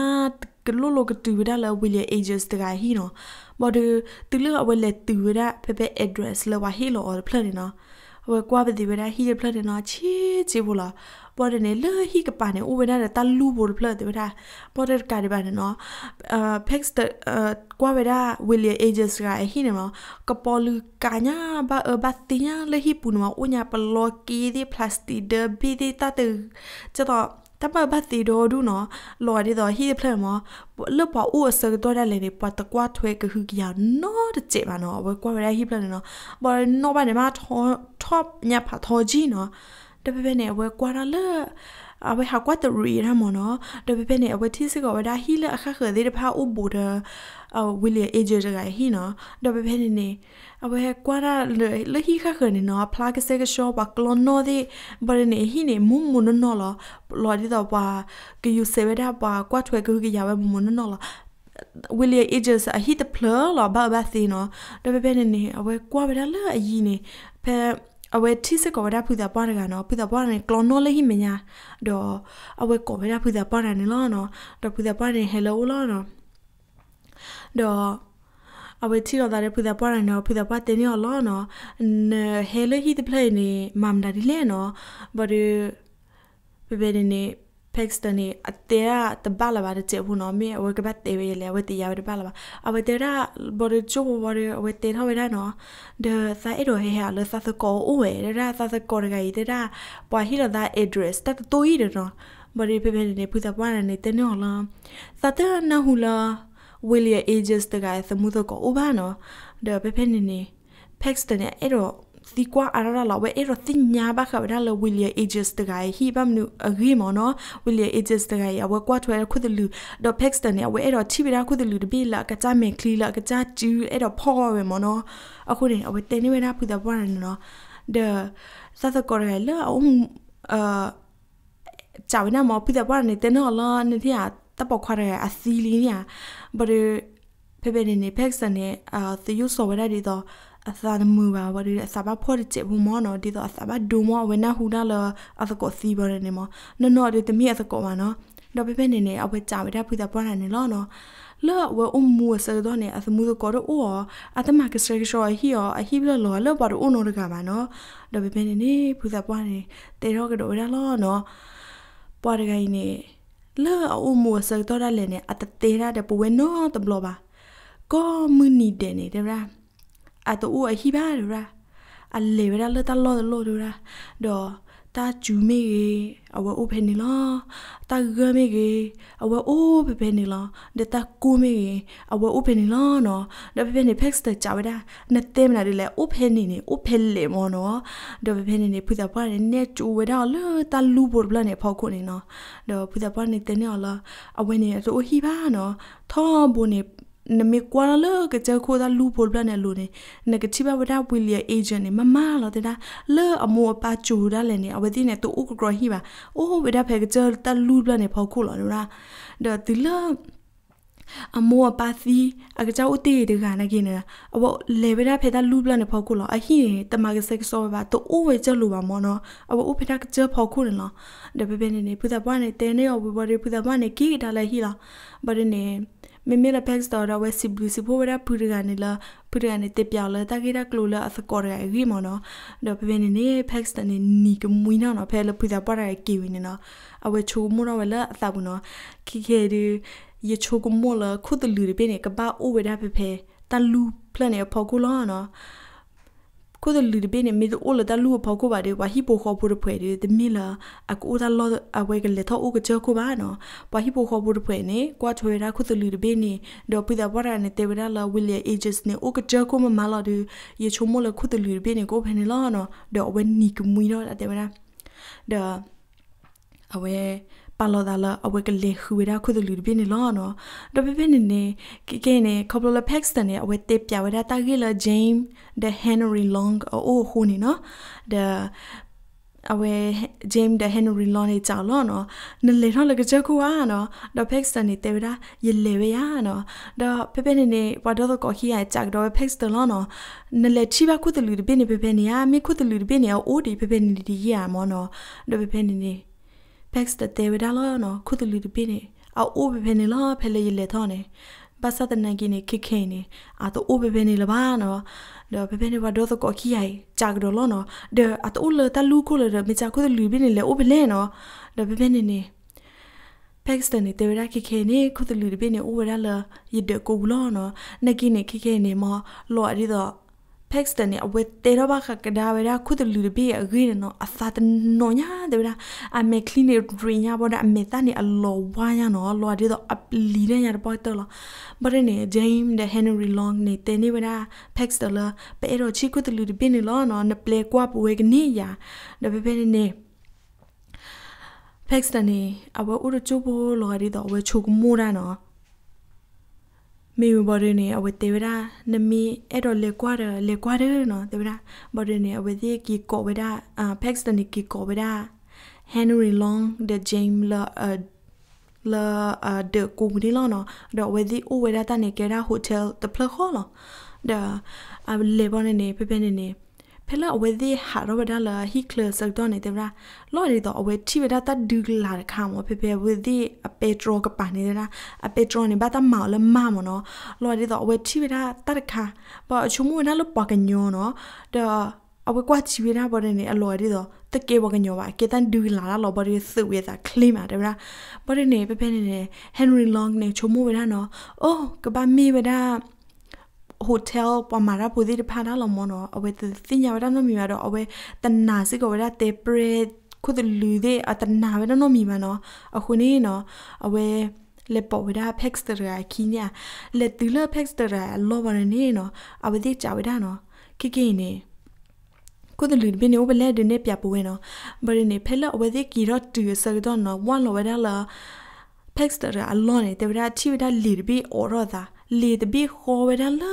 กลุโลกตูเวดาละ will it ages ตกาฮีเนาะบ่เดตุละเอาไว้เลตูเวดาเปเป address ละว่าฮีลออเพลนเนาะเอาไว้กว่าไปดีเวดาฮีเพลนเนาะชีจิบุลาပေါ်တယ်လေဟိကပါနေဥဝနာတာလူဘောဖလတ်တာပေါ်တယ်ကာဒီပါနေနော်အဖက်စ်တကွာဝဒါဝီလီအေဂျစ်ကဟိနေနော်ကပေါ်လူကညာဘာဘတ်တီညာလေဟိပူနော်ဥညာပလောကီဒီပလတ်စတီဒဘီဒီတာတူကျတော့တပဘတ်တီဒိုဒူနော်လော်ဒီတော့ဟိဖလမောလောပေါ်ဥအစကတော့တယ်လေပတ်တကွာထွဲကခုကရနော်တကြပါနော်ဘကွာဝဒါဟိဖလနော်ဘောနော်ဘာနေမထော top ညပါထောကြီးနော်တပပနဲ့အဝဲကွာရလအဝဲဟာကွာတရီရမနောတပပနဲ့အဝဲသီစကဝဒါဟီလအခခဒေတဖာဥဘူဒအဝီလီအေဂျေရကဟီနောတပပနဲ့နေအဝဲကွာရလလဟီခခနေနောဖလာကစေကရှောဘကလောနောဒီဘရနေဟီနေမုံမုံနောလောလောဒီတော့ပါကယူစေဝဒါပါကွာထွဲကူကရဝမုံမုံနောလော William Aegis a hit the plur la ba ba thino da be ne ne awe kwa ba la yi ne pe အဝဲတိစကောဒါဖူဒါပွားရကနော်ဖူဒါပွားရနေကလောနိုလေဟိမညာဒေါ်အဝဲကောဒါဖူဒါပွားရနေလောနော်ဒေါ်ဖူဒါပွားရဟယ်လိုလောနော်ဒေါ်အဝဲတိတော့ဒါဖူဒါပွားရနော်ဖူဒါပွားတင်ရောလောနော်ဟယ်လိုဟိဒပလေနေမမ်ဒါဒီလေနော်ဘရီဘယ်ဘယ်နေ Pakistani atera the balaba de che huno mi we ka bat tewe le we ti ya de balaba awe tera bore chu bore we te ho ra no de sa e do he ha le sa ko u we de ra sa ko ga i de ra pa hi la da address ta to i de no bore pe pe ne pu ta pa na ne te no la sa ta na hu la William Ages တကယ်သမှုတော့ကိုဘာနော်ဒါပေပေနေနေ Pakistani အဲ့တော့ ti kwa arara la we ero ti nya ba kha ba la william ages de gai hi bam nu agi mo no william ages de gai awa kwa twa khu de lu do paxton ya we ero ti bi ra khu de lu de bi la ka cha me kli la ka cha ju ero pho we mo no aku ni awa te ni we na pu da ba no de sa sa ko ra la um uh จ่าวินาหมอพี่แต่ว่าในเต้นอลในที่อ่ะตะปอกควาเลยอาซีลีเนี่ยบริเปเปนในเพ็กซ์เนี่ยอ่าติยุสโซไว้ได้ดีต่อအသာဒမူပါဘာဒီအစပါဖော်ချေဘူမောနော်ဒီတော့အစပါဒူမောဝနာဟူနာလအစကောစီဘရနေမောနော်နော်ဒီတမီအစကောမနော်တော့ပြပြနေနေအဝဲကြပါတဲ့ဖူတာပွားနိုင်လောနော်လောဝအမူဆဒနေအသမှုကောတော့အောအတမကစရရှောဟီအဟိဘလလောလောပါတော့အနောတကပါနော်တော့ပြပြနေနေဖူတာပွားနေတေတော့ကတော့ဝရလောနော်ပွားတကိုင်းနေလောအမူဆဒတော့လည်းနေအတတေရတဲ့ပဝဲနော်တဘလောပါကောမနီတဲ့နေတယ်ဗျာ a to u a hi ba do ra a le ba la ta lo lo do ra do ta chu me ge a wa o phe ni lo ta ga me ge a wa o phe phe ni lo de ta ku me ge a wa o phe ni lo no de phe ni phex ta cha wa da na te na de le o phe ni ni o phe le mo no de phe ni ni phu ta pa ne chu wa da lo ta lu bor bla ne pho ko ni no de phu ta pa ni te ne la a wa ni a to hi ba no tho bo ni နမေကွာလကကြခိုဒါလူပေါ်ပလနဲ့လူနေနကချိဘဝဒဝီလီယာအေဂျင့်နေမမလာတဲ့ဒါလေအမောပါချူဒါလည်းနေအဝတိနေတူဥကကရဟိပါအိုးဝဒဖဲကကြတလူပလနဲ့ဖောက်ခုလော်လို့လားဒါဒီလားအမောပါစီအကကြောတေတကနာကိနေအဘလေဗရာဖေတာလူပလနဲ့ဖောက်ခုလောအဟိတမကစက်ဆောပါတူအိုဝေချလူပါမောနောအဘဥဖေတာကကြဖောက်ခုနေလောဒါပေပေနေနေပူဇာပွားနေတဲနေအဘဘရီပူဇာပွားနေကိဒါလည်းဟိလာဘရနေမမေလဖက်စတော်ရဝဲစီဘလူးစီဖိုဝရပူရကနေလာပူရကနေတပြောက်လာတကိရကလိုလာအစကောရရီမနော်ဒါပပင်းနေဖက်စတနေနီကမွီနော်နော်ဖဲလပူတာပါရကီဝင်းနော်အဝဲချိုမိုနော်ဝဲလာအသဘူးနော်ခိခဲဒီယချိုကမောလာခုတလူရပြနေကဘာအိုဝဲဒါဖဖဲတလူပလနေပေါ်ကူလောနော်ကိုဒလူဘင်းမေဒိုလဒါလူပေါကိုပါဒေဝဟိပိုခေါ်ပူရဖွဲဒေဒမီလာအကူဒါလောအဝဲကလေထောဥကချောကိုပါနော်ဝဟိပိုခေါ်ပူရဖွဲနေကွာထွေရာခုဒလူဘင်းနေဒေါ်ပိဒါဝရနေတေဝရာလာဝီလီယာအေဂျစ်နေဥကချောကိုမမလာဒေယေချုံမလခုဒလူဘင်းနေကိုဖနေလောနော်ဒေါ်ဝဲနီကမွီတော့တေဝရာဒေါ်အဝဲပါလောဒါလာအဝက်ကလေးခွေရာခုဒလူဘင်းလောနော်တော့ဘဘင်းနေကိကဲနေခေါပလိုဖက်စ်တန်နေအဝက်တက်ပြဝဒါတာဂီလာဂျိမ်းဒဟန်နရီလောင်းအိုဟိုနေနော်ဒအဝဲဂျိမ်းဒဟန်ရီလောင်းနေကြောက်လောနော်နလေတော့လကချက်ကွာနော်တော့ဖက်စ်တန်နေတေရာရလေဝရနော်တော့ဘဘင်းနေဘာတော့ကောခီယာကြောက်တော့ဖက်စ်တလောနော်နလေချီပါခုဒလူဘင်းနေဘဘင်းနေရမခုဒလူဘင်းနေအိုဒီဘဘင်းနေဒီရမောနော်တော့ဘဘင်းနေ packs the te we da lo no khu tu lu pi ni a o be be ni lo phe le le tho ne ba sa ta na gi ni khik khe ni a to o be be ni la ba no de be be ni ba do to ko ki ai cha gro lo no de a to le ta lu ko le de me cha khu tu lu pi ni le o be le no de be be ni ni packs the ni te we da khik khe ni khu tu lu pi ni o we da le yi de ko lo no na gi ni khik khe ni mo lo a ri do Paxton ya we tero ba kha kada we ra khud lu bi ya gi no afa tan no nya de ra a me clean re nya bo da me ta ni a lo wa ya no lo de do up li de ya ba to lo but ne James de Henry Long ne te ni we ra Paxton la pe ro chi khud lu bi ni lo no na play kwa bu we ni ya da be be ne Paxton ni a wa u ro chu bo lo ri do we chu mo ra no မေဝဘရနေအဝတေဝရာနမီအဲ့တော့လေကွာရလေကွာရနော်တေဝရာဘရနေအဝဒီကီကိုဝဒါအာဖက်စတနီကီကိုဝဒါဟန်နရီလောင်းဒဂျိမ်းလာအလာအဒကူမီလောနော်ဒဝဒီအိုဝဒါတနေကရာဟိုတယ်တပလခေါ်လောဒါအလေဘနေနေပြပြနေနေဖဲလအဝဲဒီဟာရဝဒလာဟီကလစတော့နေတဲ့ရာလော်ရီတော့အဝဲတီဝဒတာဒူလာခါမဖဲဖဲဝဒီအပက်ထရိုကပါနေရာအပက်ထရိုနေဘာတမော်လမမနော်လော်ရီတော့အဝဲတီဝဒတာတခါပေါ်ချုံမွေးနာလို့ပကညောနော်ဒါအဝဲကွာချီဝဒပေါ်နေအလော်ရီတော့တကေပကညောပါကေတန်ဒူလာလော်ဘရီစုဝေတာကလေးမာတဲ့ရာပေါ်နေဖဲဖဲနေဟန်ရီလောင်းနေချုံမွေးဝဒနော်အိုးကဘာမီဝဒါ hotel ပမာရာပူဒီဖာနာလမနောအဝဲတင်ညာဝဒနမီမတော့အဝဲတနာစစ်ကဝဒတေပရခုဒလူဒေအတနာဝဒနမီမနောအခုနေနော်အဝဲလေပေါ်ဝဒဖက်စတရာခင်းညာလေတူလဖက်စတရာလောဘရနေနော်အဝဲဒီချဝဒနော်ခိကိနေကိုဒလူဘင်းနေဘလက်ဒနေပြပွေးနော်ဘရနေဖဲလအဝဲဒီကီရတူဆရဒနော်ဝမ်လောဝဒလာ pexter alone te vra chi vra lirbi oroda လေတဘီခိုဝဲဒါလာ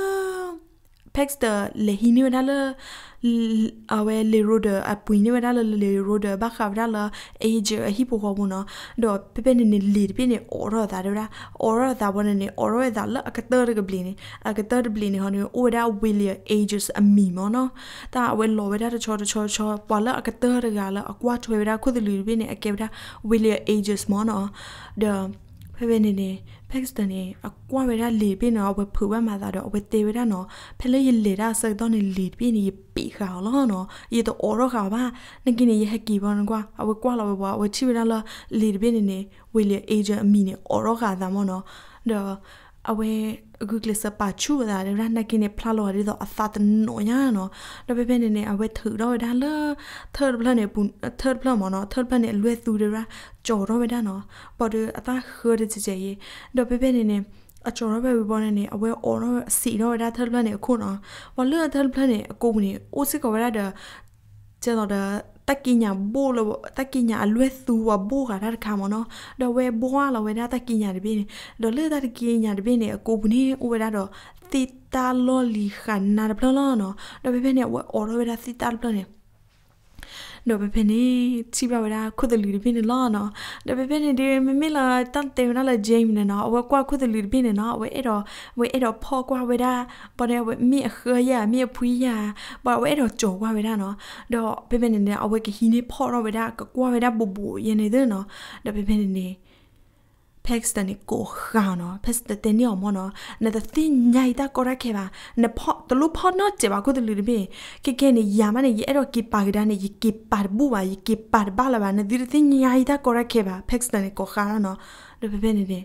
ဖက်စတာလေဟီနီဝဲဒါလာအဝဲလေရိုဒါအပွီနီဝဲဒါလာလေရိုဒါဘခါဝဒါလာအေဂျ်ဟီပိုဟောမနောဒေါ်ပပနေနေလေတဘီနေအော်ရဒါဒါအော်ရဒါဝနနေအော်ရဒါလာအကတာရကဘလီနေအကတာရဘလီနေဟောနေအိုဒါဝီလီယာအေဂျ်အမီမနောတာအဝဲလောဝဲဒါတချောတချောချောပွာလာအကတာရကလာအကွာထွေဝဲဒါခုဒလူဘီနေအကေဝဒါဝီလီယာအေဂျ်မနောဒေါ်ဖပနေနေက်စတန်ရဲ့အကွာဝဲရလေပြင်းတော့ဝဲဖူဝဲမှာသာတော့ဝဲသေးဝဲတာနော်ဖဲလေရလေတာဆက်တော့နေလေပြင်းနေပီခါလောနော်ရေတော့အော်တော့ခါပါနကင်းနေရဟက်ကီဘောနကွာအဝဲကွာလောဘွားဝဲချိဝဲတာလောလေပြင်းနေနေဝဲလေအေဂျင့်အမီနေအော်တော့ခါသာမောနော်တော့အဝဲအခုကလစ်ပါချူဒါရနကိနေဖလာလော်ရီတော့အသာတနော်ညာနော်တော့ပဲပဲနေနေအဝဲထူတော့ဒါလသတ်ဘလနေပူသတ်ဘလမနော်သတ်ဘလနေလွဲသူဒရာကြော်တော့ပဲဒါနော်ပေါ်ဒအသာခရတဲ့ကြည်ရဲ့တော့ပဲပဲနေနေအချော်ရပဲဝပေါ်နေနေအဝဲအော်တော့အစီတော့ဒါသတ်ဘလနေအခုနော်ဘာလို့သတ်ဘလနေအကုန်နေအိုစစ်ကဝရတဲ့ကျတော့တက်ကိညာဘိုးလောတက်ကိညာအလွဲသူဝဘိုးကတခါမနော်တော့ဝဲဘွားလောဝဲတာတက်ကိညာတပြင်းတော့လေတာတက်ကိညာတပြင်းနေအကိုဘနေဥဝဲတာတော့သီတာလောလီခနာဘလောလောနော်တော့ဘယ်ဘယ်နေဝဲအော်လောဝဲတာသီတာဘလောနေတော့ဘယ်နေချိပါဝဒါခုတလူဒီဖြစ်နေလားနော်တော့ဘယ်နေဒီမမလာတန်တေနော်လာဂျိမ်းနေနော်အဝကွာခုတလူဒီဖြစ်နေနော်အဝအဲ့တော့ဝဲအဲ့တော့ဖော်ကွာဝဒါပေါ်နေဝမြေခေရမြေဖူးရပေါ်ဝဲအဲ့တော့ကြော်ကွာဝဒါနော်တော့ဘယ်နေနေအဝကဟီနေဖော်တော့ဝဒါကွာဝဒါဘူဘူရနေတယ်နော်တော့ဘယ်နေနေ packs tani ko kha no packs ta te ni omo no na ta tin nyai ta kora ke ba na pho to lu pho no che ba ko de lu be ke ke ni ya ma ni ye ro ki pa ga ni ki par bu ba yi ki par ba la ba na dir tin nyai ta kora ke ba packs tani ko kha no de be be ni ni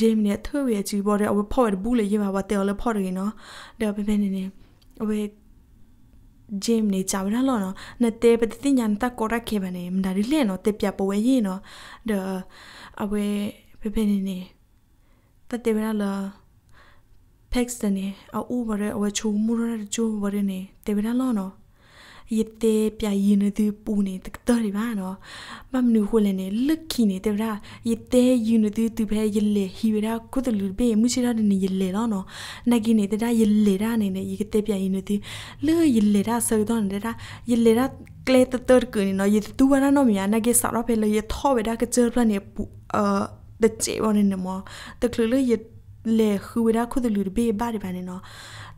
ဂျိမ်းနဲ့ထွေရဲ့ကြီးပေါ်တဲ့အဝဖော်တဲ့ဘူးလေးရေးပါပါတယ်လို့ဖော်တယ်နော်ဒါပဲပဲနေနေအဝ gym ne chawra lo no na te patati nyan ta kora khe bane mdari le no te pya powe yi no de awe pepe ne ne ta te bra la pex ne a u bare awe chu mu ra chu bare ne te bra lo no yete pya yin du pu ne tak to ri ba no mam nu ho le ne lukhi ne te ra yete yin du tu phe yille hi ra ku tu lu be mu shi ra de ne yille lo no na gi ne te ra yille ra ne ne yete pya yin du le yille ra sa do ne ra yille ra ကလေတတကနီနော်ယတူဝရနော်မြာနကေဆာရဖဲလေယထောဝေဒါကချေပလနေပူအာတချေဝနေနမတကလလေယလေခူဝေဒါခုဒလူဘေဘာရီဘာနေနော်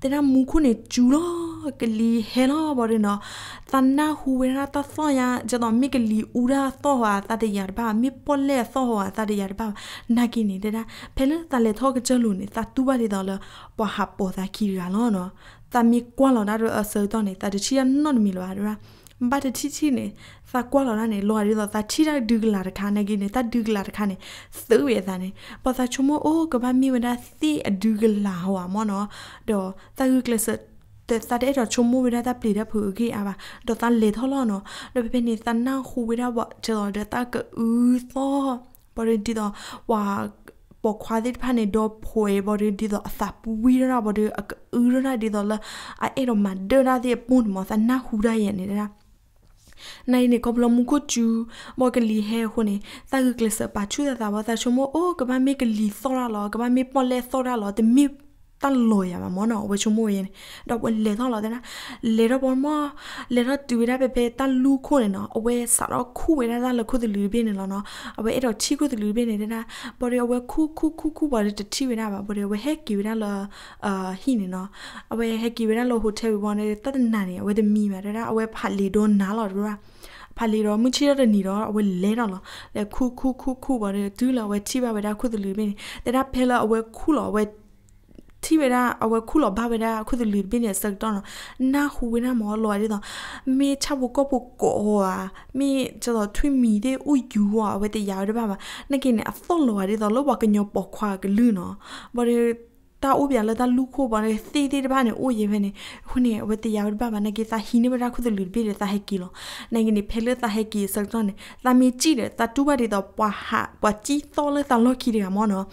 တေနာမူခုနေကျူလောကလီဟဲလောဘော်ရနော်သနာဟူဝေရာတဆောယာကျွန်တော်မိကလီဥရာသောဟာတတရဘာမိပေါ်လေသောဟာတတရဘာနာကင်းနေတာဖဲလတလေထောကကျလို့နေသတူပါလေတော့လပဟာပေါ်သာခီရာလောနော်သမီကွာလောနာရအစောတော့နေတာတချီရနော်မီလောရာဘာတချီချီနေသကွာလောနာနေလောရီတော့သချီရဒူဂလာတခါနေကင်းနေတာဒူဂလာတခါနေသူ့ရသားနေပေါ်သာချုံမိုးအိုကဘာမီဝဒါစီအဒူဂလာဟောမောနော်တော့သယူကလစ်แต่สัตว์เอ็ดชมมูเวลาตาปลีดาผือกี่อาบะดอตันเลทอลอเนาะดอเป็นนี่ตันนั่งคูเวลาบ่เจอเดตาก็อือซอบริดีดอว่าปกควาดิพันในดอพวยบริดีดอสับวีราบริอือราดีดอละไอเอ็ดมาเดราเดียปุ่นหมอสันนั่งคูได้ยันนี่นะในเนี่ยกบลมุกจูบอกกันลีเฮคนนี้ตากึกเลสปาชูแต่ตาว่าแต่ชมว่าโอ้กับมันไม่กันลีโซราหรอกับมันไม่ปอนเลโซราหรอแต่มีตลอยอะมามอนอเวชมวยเนี่ยดอกเลท่อหลอดนะเลรอบอมอเลรอตูได้เปเปตะลูคุเนี่ยเนาะเอาไว้สารอคู่ไว้ได้ละคู่ตะลูเบเนี่ยเนาะเอาไว้ไอ้ดอกชีคู่ตะลูเบเนี่ยนะบอดิเอาไว้คู่คู่คู่คู่บอดิตะชีไว้ได้บอดิเอาไว้เฮกิไว้ได้ละเอ่อฮีเนี่ยเนาะเอาไว้เฮกิไว้ได้ละโฮเทลบอเนี่ยตะนะเนี่ยเอาไว้ตะมีมาได้เอาไว้ผัดลีโดนนาหลอดรู้อ่ะဖာလီတော့မချီရတဲ့နေတော့အဝဲလဲတော့လားလဲခုခုခုခုပါတယ်ဒူးလာဝဲချိပါဝဲဒါခုတလူမင်းဒါဖဲလာအဝဲခုလာဝဲที่เวลาเอาไว้คู่หลอบ้าเวลาคู่ตื่นลืมไปเนี่ยสักตอนหน้าหูเวลาหมอลอยได้ตอนมีชาวบุก็บุกโกะมีจะต่อทุยมีได้อุ้ยอยู่อ่ะไว้แต่ยาวได้บ้างว่านั่นกินเนี่ยต้องลอยได้ตอนแล้วว่ากันยอปอกควากันลื่นเนาะบริตาอุบยาแล้วตาลูกคู่บอลเลยตีตีบ้านเนี่ยโอ้ยเว้ยเนี่ยคนเนี่ยเวทียาวบ้านนักกีฬาฮีนี่เวลาคุณจะลืมไปเลยตาเฮกิโลนักกีฬาเพลตาเฮกิสักตอนเนี่ยตามีจีเลยตาจูบาดีต่อปะหะปะจีโตเลยตาโลกีเดียมอนเนาะ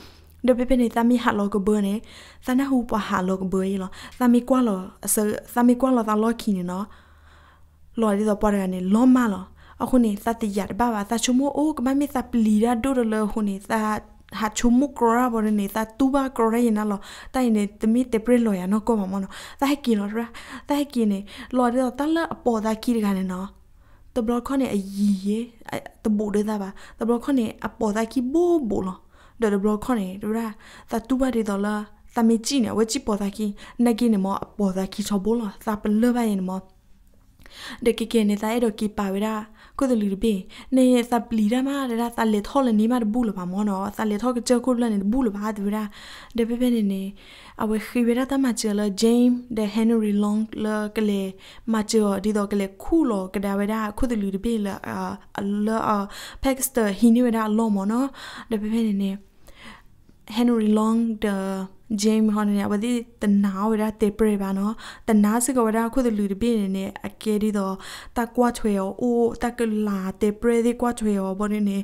เดเปเป็นสามีหัดลอกเบอร์เนี่ยสานะฮูปะหัดลอกเบอร์ยี่หรอสามีกว่าหรอเซอสามีกว่าหรอตาลอกินเนาะลอยที่ตัวปอดกันเนี่ยล้อมมาหรอအခုနေသတိရတဘာဘာသချုံမိုအိုကမမေသပလီရဒိုရလခုနေသဟာချုံမကရဘရနေသတူဘာကရရနလတိုင်နေတမီတပရလောရနကောမမနသဟကီနော်ရသဟကီနေလော်ရတလအပေါ်သာကီရကနေနော်တဘလခနဲ့အကြီးရတဘူဒဲသာပါတဘလခနဲ့အပေါ်သာကီဘိုးဘိုးလောဒလဘလခွန်နေဒူရာသတူဘဒေဒေါ်လာသမီကြီးနေဝချီပေါ်သားကီနကီနေမအပေါ်သားကီချဘောလာသပလဘယနေမဒကီကနေသားရကီပါဝရာကိုဒလူရဘေနေသပလီရမရတာသလက်ထောလနေမဘူးလပါမောနော်သလက်ထောကချကိုလနေဘူးလပါဒူရာဒပပနေနေအဝခိဝရတမချလဂျိမ်းဒဟန်နရီလောင်းလကလေမချောဒီတော့ကလေခူလောကဒါဝဒါခုဒလူရဘေလအလဖက်စတာဟီနေဝဒါလောမောနော်ဒပပနေနေ Henry Long the James Horn เนี่ยว่าที่ตนาเวลาเตเปรบาเนาะตนาสึกว่าเราคือลือบีเนี่ยอเกดีดอตากว่าช่วยโอ้ตากลาเตเปรดีกว่าช่วยบนเนี่ย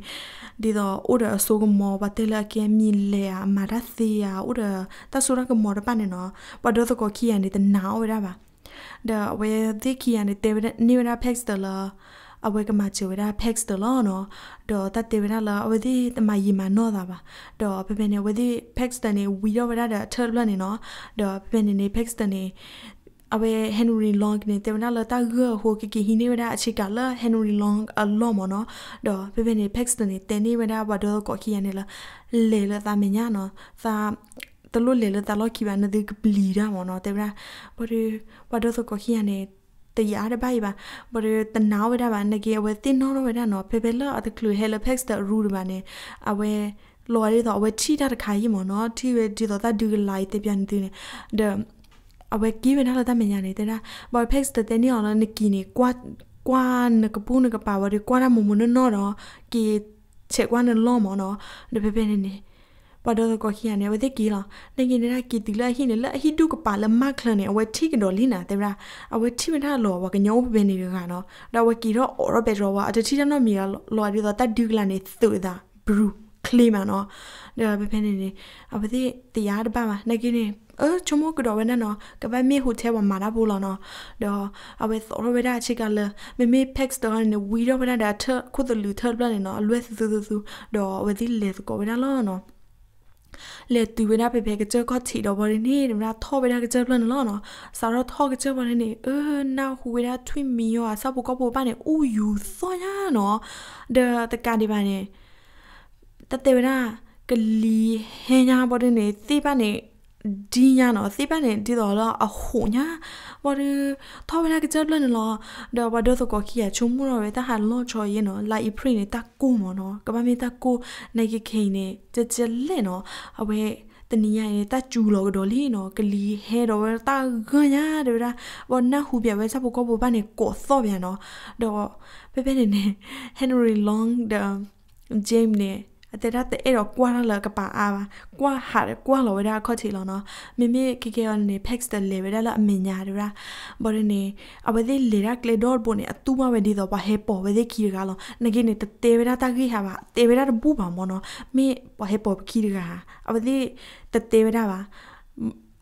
ดีดออุดสูกมอบัตเลเกมีเลอะมาราเซียอุดตาสุรกมอรปานเนาะบัดดอสกอขี้อันนี้ตนาเวลาบะ the way the key and the new na packs the အဝဲကမချွေတာ fax တလောနော်တော့တတေဝနာလာအဝဒီတမယီမနောတာပါတော့ပပနေဝဒီ fax တနေဝီတော့ဝရတာထဲလွတ်နေနော်တော့ပပနေနေ fax တနေအဝဲ Henry Long နဲ့တေဝနာလာတာဂဟိုကီကီဟိနေဝရအချိကလာ Henry Long အလောမနော်တော့ပပနေ fax တနေတင်းနေဝရဝဒေါ်ကိုခီယနေလာလေလာတာမညာနော်သာတလို့လေလတလို့ခိဘာနဒီကပလီရာမောနော်တေဗရာဘာဘာဒိုဆိုကိုခိယနေတရတဲ့ဘိုင်ပါဘရတနာဝဒပါနကေအဝဲတင်နောဝဒနော်ဖေဖေလောအတကလူဟဲလဖက်စ်တရူဒပါနေအဝဲလော်ရီတော့အဝဲချီတာတခါရင်မော်နော်တီဝဲဒီတော့တဒူလိုက်တပြန်တူနေဒအဝဲကိဝနာလာတမညာနေတဲ့ဒါဘော်ဖက်စ်တဲ့နေအောင်နကီနေကွာကွာနကပူနကပါဝရကွာမမနနော်တော့ကီချက်ကွာနလောမော်နော်ဒီဖေဖေနေနေပဒကိုခိယနေဝတိကီလာနေကင်းနေတာကီတီလာဟိနေလာဟိတုကပါလမခလနေအဝတိကတော်လိနာတဲ့ရာအဝတိမထလောဝကညောပပနေကနော်တော့ဝကီတော့အော်ရဘက်ရောဝအတတိတနော်မီလောရပြီးတော့တတ်ဒူကလာနေသူဒါဘရူကလီမနော်ဒါပပနေနေအဝတိတရားတပတ်မှာနေကင်းနေအဲချုံမကတော့ဝနေနော်ကပမေဟိုထဲဝမာလာဘူးလောနော်တော့အဝဲသောရဝဒချီကလမေမေဖက်စ်တော့နေဝီရဝဒတာခုတလူထပ်လာနေနော်အလွဲသူသူသူတော့ဝဒီလက်ကိုဝဒလောနော်လေတူဝနာပေပေကကြောခတ်ချီတော့ဘရနေမလားထောဝနာကကြောလန်လောနော်စာရထောကကြောဘရနေအဲနာဟူဝနာထွိမီယောဆဘကဘောပနေဥယူစောရနော်ဒတကန်ဒီပါနေတတေဝနာကလီဟင်းညာဘရနေသိပါနေဒီညာနော်သိပန်နေဒီတော့လားအဟိုညာဘာလဲတော့ဘယ်ကကြက်လနေလားဒါဘာတော့ကောကီယာချုံမရောပဲတဟာလောချော်ရင်နော်လိုက်အဖရိနေတာကိုမနော်ကဘာမေတာကိုနေကခိနေကြက်ကြက်လဲနော်အဝဲတနီရရင်တကျူလောကတော့လီနော်ကလီဟဲတော့တာခညာတို့ဒါဘောနဟူပြပဲစဖို့ကောဘောဘာနေကိုသော့ပြန်နော်တော့ပဲပဲနေဟန်နရီလောင်းဒါဂျိမ်းနေအတေရတဲ့အဲ့တော့ကွာလာကပါအားပါကွာဟာရကွာလောရခေါချီလောနော်မိမိကေကေနေဖက်စ်တလေဝရလာအမညာရဘော်ရနေအဝဒီလေရကလေဒေါ်ဘုန်အတူမဝဒီတော့ပါဟေပေါ်ဝဒီခီရကလောနဂိနေတေဝရတာခိဟာပါတေဝရဘူပါမောနော်မိပဟေပေါ်ခီရကအဝဒီတေဝရပါ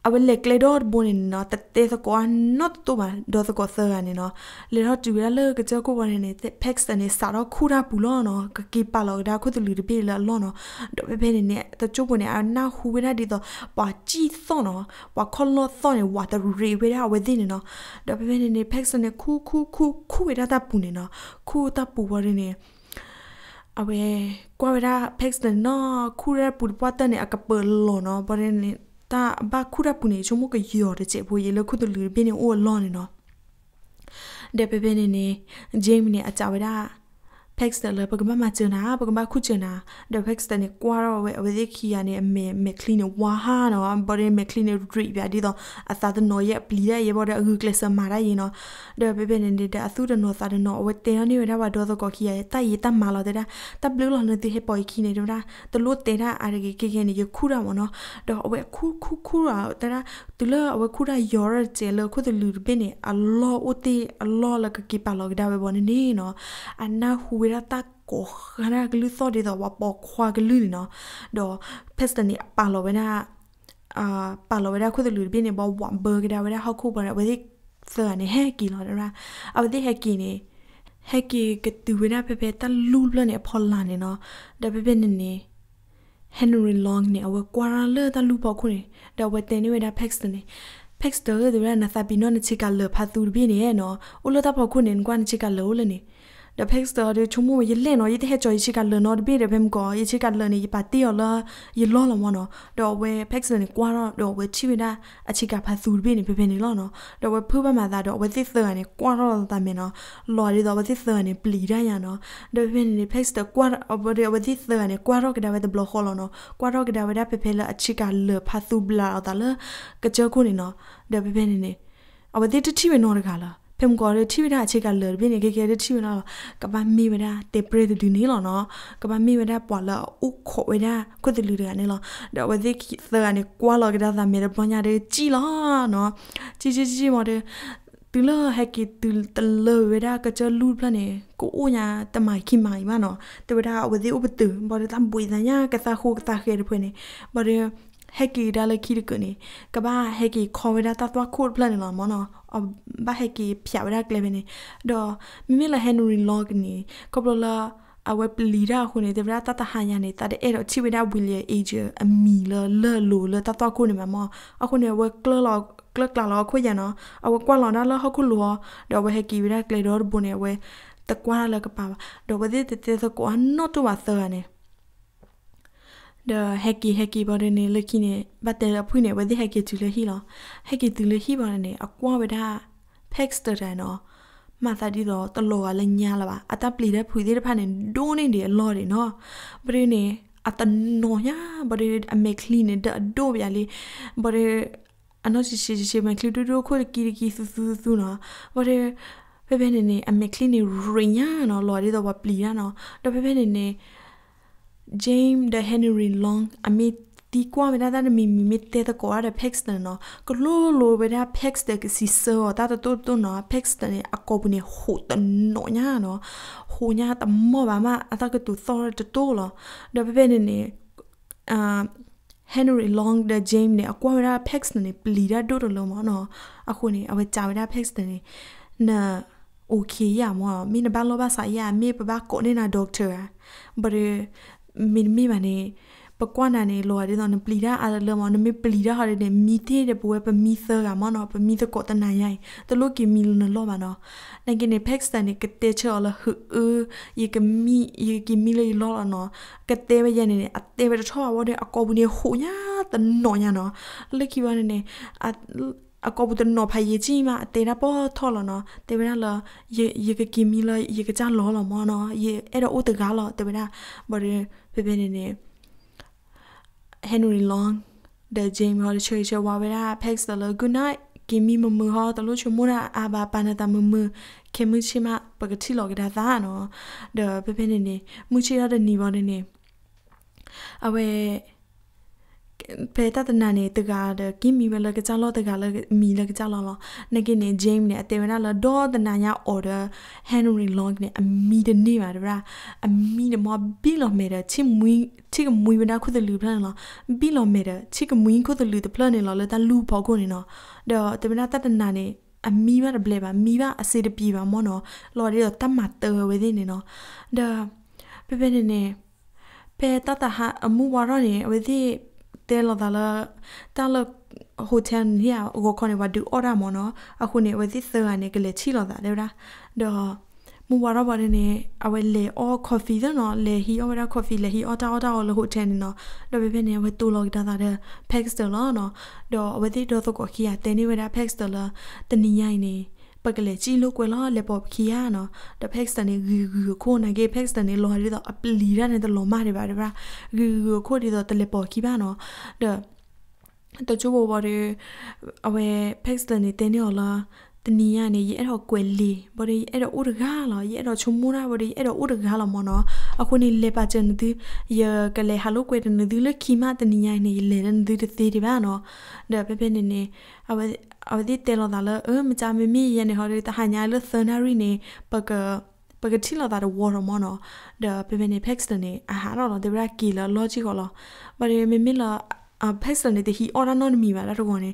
အဝလက်လေတော့ဘုန်နော်တတဲသကောနော့တူမဒေါ်သကောဆာနေနော်လေတော့တူရလေကကြောကိုဝင်နေတဲ့ packs နဲ့စာတော့ခူတာဘူးလောနော်ကကီပါလောဒါခုတူလူတပြေလောလောနော်တော့ဘဲဘဲနေတချို့ဘုန်နေအနာဟူဝဲဒီတော့ပါជីသွနော်ပါခလောသွနေဝါတရီဝဲရဝဲဒီနော်တော့ဘဲဘဲနေ packs နဲ့ခူခူခူခူဝဲတာပူနေနော်ခူတာပူဝရနေအဝဲကွာဝဲတာ packs နဲ့နော်ခူရပူပတ်တဲ့အကပလောနော်ဘာနေတာဘာခုရပုန်ချုံမကယောရချေဘွေလခုတလူပြင်းအိုလောနေနော်ဒေပပနေနေဂျိမီနေအချဝဒါဖေ့စ်တလပကမမချနာပကမခုချနာဒဖေ့စ်တနေကွာရောဝဲအဝဲခီယာနေအမေမကလီနေဝါဟာနော်ဘရင်မကလီနေဒရီပြဒီတော့အသာတနော်ရဲ့ပလီရဲ့ရေဘော်တဲ့အခုကလစ်စမာရရင်နော်ဒဘေဘေနေနေတဲ့အသူတနော်သာတနော်အဝဲတဲနေရတာဘာဒေါ်တော့ကခီယာတိုက်ရတမာလာတဲ့တဘလူးလော်နေတဲ့ပေါ်ခီနေတော့တလို့တဲတာအရကေကေကေနေရခုတာမနော်ဒအဝဲခုခုခုရာတဲ့သူလအဝဲခုတာရောရကျဲလခုတလူဘင်းနေအလောအတိအလောလကကိပါလောက်ဒါပဲဘောနေနော်အနာဟူဝေရတာကိုခနာဂလူသောဒေတော့ဝပေါခွာဂလူနော်တော့ဖက်စတနီပါလောဝနာအာပါလောဝနာခုတလူပြင်းနေဘောဝမ်ဘာဂဒါဝနာဟောက်ခုပါရဝဒီသနေဟဲကီလောရာအဝဒီဟဲကီနေဟဲကီကတူဝနာဖေဖေတလူလနဲ့ဖော်လာနေနော်ဒါပေပေနေနေ Henry Long နဲ့အဝကွာရာလတလူပေါခုနေဒါဝတင်နေဝဒါ Pax နေ Pax တော်ဒရနာသဘီနော်နချိကလဖာသူပြင်းနေနော်ဥလတာပေါခုနေကွာနချိကလောလနေ the pex the de chumu ye le no ye the cho chi ka le no be de bem ko ye chi ka le ni pa ti yo la ye lo lo mo no do we pex ni kwa ro do we chi we da a chi ka pa su be ni be be ni lo no do we phu ba ma da do we this the ni kwa ro da me no lo ri do we this the ni pli da ya no do we ni pex the kwa ro de we this the ni kwa ro ka da we the blo ho lo no kwa ro ka da we da pe pe la a chi ka le pa su bla da le ka cho ku ni no da be be ni ni အဝတိတတိဝေနောရခါလားတုံကောရတိဝဒအခြေကလေဘင်းနေကေကေရတိဝဒကပမီဝဒတေပရဒဒူနီလောနော်ကပမီဝဒပွာလဥခိုဝဒကုတလူဒကနေလောဒဝဒိကိသကနေကွာလောကဒါသမီရပညာတဲ့ជីလောနော်ជីជីជីမော်တဲ့တူလဟက်ကီတူတလဝဒကချလူပလနေကိုအိုညာတမိုင်ခိမိုင်မနော်တဝဒဝဒိဥပတူဘော်တမ်ဘွေဇညာကသခုကသခဲရဖွနေဘော်ဟက်ကီဒါလခိရကနေကဘာဟက်ကီခေါ်ဝဒတတ်ဝခုတ်ဖလနေလမနောအဘဟက်ကီဖျာဝဒကလေမနေဒေါ်မိမိလဟန်နရီလော့ဂနီကဘလလာအဝပလီရာခုနေတဗရာတတဟညာနေတာတဲ့အဲ့တော့ချိဝဒဝီလီအေဂျာအမီလလလိုလတတ်ခုနေမှာမအခုနေဝက်ကလလောကလကလောခွေရနော်အဝကွာလောနာလဟခုလောဒေါ်ဝဟက်ကီဝဒကလေဒေါ်ဘုန်နေဝတကွာလကပါဒေါ်ဝဒီတေတေသကွာနော့တဝသရနေ the hacky hacky ဘာတွေနေလကိနေဘတ်တယ်အဖွင့်နေဝဒီ hacky သူလေဟီလော hacky သူလေဟီဘာနေအကွာဝဒါ fax တရနော်မသတိတော့တလောကလည်းညာလာပါအတပလီတဲ့ဖွေသေးတဲ့ဖက်နဲ့ဒိုးနေတယ်အလော်တယ်နော်ဘရီနေအတနော်ညာဘရီအမေကလီနေတဲ့အဒိုးပြလေးဘရီအနော်ရှိရှိရှိမကလီတူတူခိုကီကီဆူဆူဆူနော်ဘရီဖေဖေနေနေအမေကလီနေရညာနော်လော်ရတော့ပလီရနော်တော့ဖေဖေနေနေ James the Henry Long amit ti kwa me da mi mi mi te da ko ara pex na no ko lo lo be da pex de ki si so ta ta to to no pex de ne a ko bu ne ho ta no nya no ho nya ta mo ba ma a ta ko tu so ta to lo da be be ne ne a Henry Long the James ne a kwa me da pex ne pli da do do lo mo no a ko ne a we cha me da pex de ne na โอเคอย่ามัวมีนบ้านโลบ้าสายยามีปบ้าโกนี่นะด็อกเตอร์บริမင်းမိမနဲ့ပကွာနာနေလောရတဲ့တော့ပလီဒါအားလုံးမောင်မပလီဒါဟာတဲ့မီသေးတဲ့ပွဲပမီဆာကမနော်ပမီသကောတနာရိုင်းတလို့ကီမီလနလောပါနော်နိုင်ကနေဖက်စတန်နေကတဲ့ချော်လဟူယေကမီယေကမီလေလောနော်ကတဲ့ပဲရနေအတဲ့ပဲထော်ဝတဲ့အကောဘူးနေဟိုညာတနော်ညာနော်လက်ကီပါနေနေအအကောပတနောဖာယေချီမာတေရာပေါ်ထော်လနော်တေဗရာလယေယေကကီမီလယေကချာလောလမောနော်ယေအဲ့တော့ဥတကားလတေဗရာဘာရပြပြနေနေဟန်နရီလောင်းဒဂျိမ်းဟော်ချေချေဝါဝရာဖက်စ်တလဂူနိုက်ကီမီမမဟောတလို့ချမရာအာဘာပနတမမခေမချီမပကတိလောကဒါသာနော်ဒပြပြနေနေမူချီရတဲ့နီဘောနေနေအဝဲပေတတနာနေတကာဒကိမီဝလကကြလောတကာလမီလကကြလောလနကိနေဂျိမ်းနေအတေဝနာလဒေါ်တနာညာအော်ဒါဟန်နရီလော့နေအမီတနေပါတရာအမီတမဘီလောမေတာချစ်မွီချစ်ကမွီဝနာခုတလူဖလန်လဘီလောမေတာချစ်ကမွီခုတလူတဖလန်နေလောလတလူဘောကိုနေနော်ဒေါ်တေဝနာတတနာနေအမီပါတဘလေပါမီပါအစေတပြေပါမောနော်လော်ဒီတော့တတ်မှတော်ဝေသိနေနော်ဒါပေပေနေနေပေတတဟအမှုဝါရနေဝေသိတဲလော်ဒါလာတာလဟိုတယ်နီယာကိုခေါနေဝဒူအော်ဒါမော်နော်အခုနေဝစီဆာကနေကလေးချီလော်ဒါလေရာဒေါ်မူဝါရဘာနေအဝဲလေအော်ကော်ဖီနော်လေဟီအော်ဒါကော်ဖီလေဟီအော်တာအော်တာလဟိုတယ်နီနော်ဒေါ်ဘေဘေနေဝတူလော်ဒါဒါတဲ့ဖက်စ်တလော်နော်ဒေါ်ဝတိဒေါ်သကိုခီယာတဲနေဝဒါဖက်စ်တလော်တနီယိုင်နေပကလေချီလိုကွယ်လာလေပေါ်ခီယာနော်တဖက်စတနေဂီဂီခိုနာဂေဖက်စတနေလော်ရီတော့အပလီရနေတလောမတွေပါတပါဂီဂီခိုဒီတော့တလေပေါ်ခီပါနော်တတချို့ဘော်ဘော်တွေအဝဲဖက်စတနေတင်းနေော်လားတနီရနေရဲ့အဲ့တော့ကွယ်လီဘော်ဒီအဲ့တော့ဥဒဂါလောရဲ့အဲ့တော့ချုံမူနာဘော်ဒီအဲ့တော့ဥဒဂါလောမနော်အခုနေလေပါချင်ဒီယကလေဟလိုကွယ်တနေဒီလေခီမတနီရနေလေနဒီတသေးဒီပါနော်ဒါပဲပဲနေနေအဝအဝဒီတဲလောဒါလအမချမမီရနေဟောဒီတဟညာလသနာရီနေပကပကတိလာတာဝေါ်ရမနော်ဒါပဲပဲနေဖက်စ်တနေအဟာရောလောဒီရာကီလောလောဂျီကောလောဘာရီမမီလော a phesa ne te hi ora non mi wala ro ne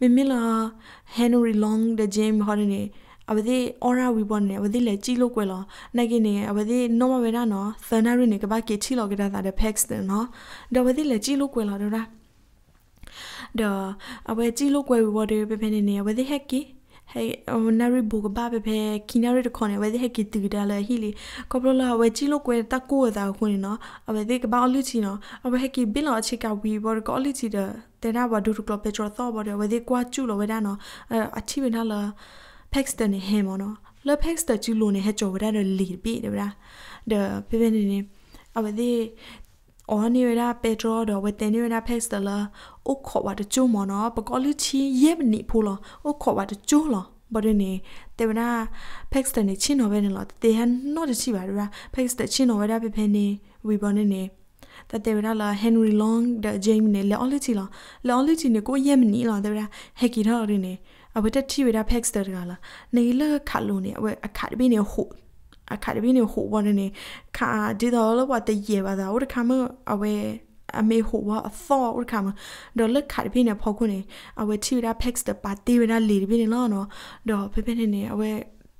me me la henry long the jam ho ne abade ora wi bon ne abade le chi lo kwe lo na ge ne abade no ma we na no thana ri ne ka ba ke chi lo ge da da de phex de no da abade le chi lo kwe lo da da abe chi lo kwe wi bo de pe pe ne ne abade hack ki he nari book ba be be kinari de khone we de he ki tu da la hi li ko pro la we chi lo kwe ta ko da khone no abe de ba lu chi no abe he ki bin lo chi ka wi bo ko lu chi da de na ba du du club pe tro tho bo de we de kwa chu lo we da no a chi be na la pex de ni he mo no la pex de chu lo ni he cho we da le li bi de bra de pe be ni ni အဝဒီအော်နေရပက်ထရောတော့ဝတ်တင်နေရဖက်စတလာဥခေါ်ဝတ်ချိုးမနော်ပကောလီချီယေမနီဖိုလောဥခေါ်ဝတ်ချိုးလောဘရနေတေမနာဖက်စတနေချင်းတော့ပဲနေလောတေဟန်နော်တချီပါရဖက်စတချင်းတော့ဝရပပနေဝီဘောနေနေတတေရလာဟန်ရီလောင်းဒဂျိမ်းနေလော်လီချီလောလော်လီချီနေကိုယေမနီလောတေရဟက်ကီထော်ရနေအဝတ်တချီဝရဖက်စတကလာနေလခါလုံးနေအဝတ်အခါတပိနေဟုတ်အခါတပင်းနေဟိုဘောနေခါဒီတော့လောပါတရေပါသာဟိုတခါမအဝဲအမေဟိုဘောအသောဥခါမဒေါ်လက်ခါတပင်းနေဖောက်ခုနေအဝဲချီရာဖက်စ်တပါတီဝနာလီတပင်းနေလောနော်ဒေါ်ဖေဖေနေနေအဝဲ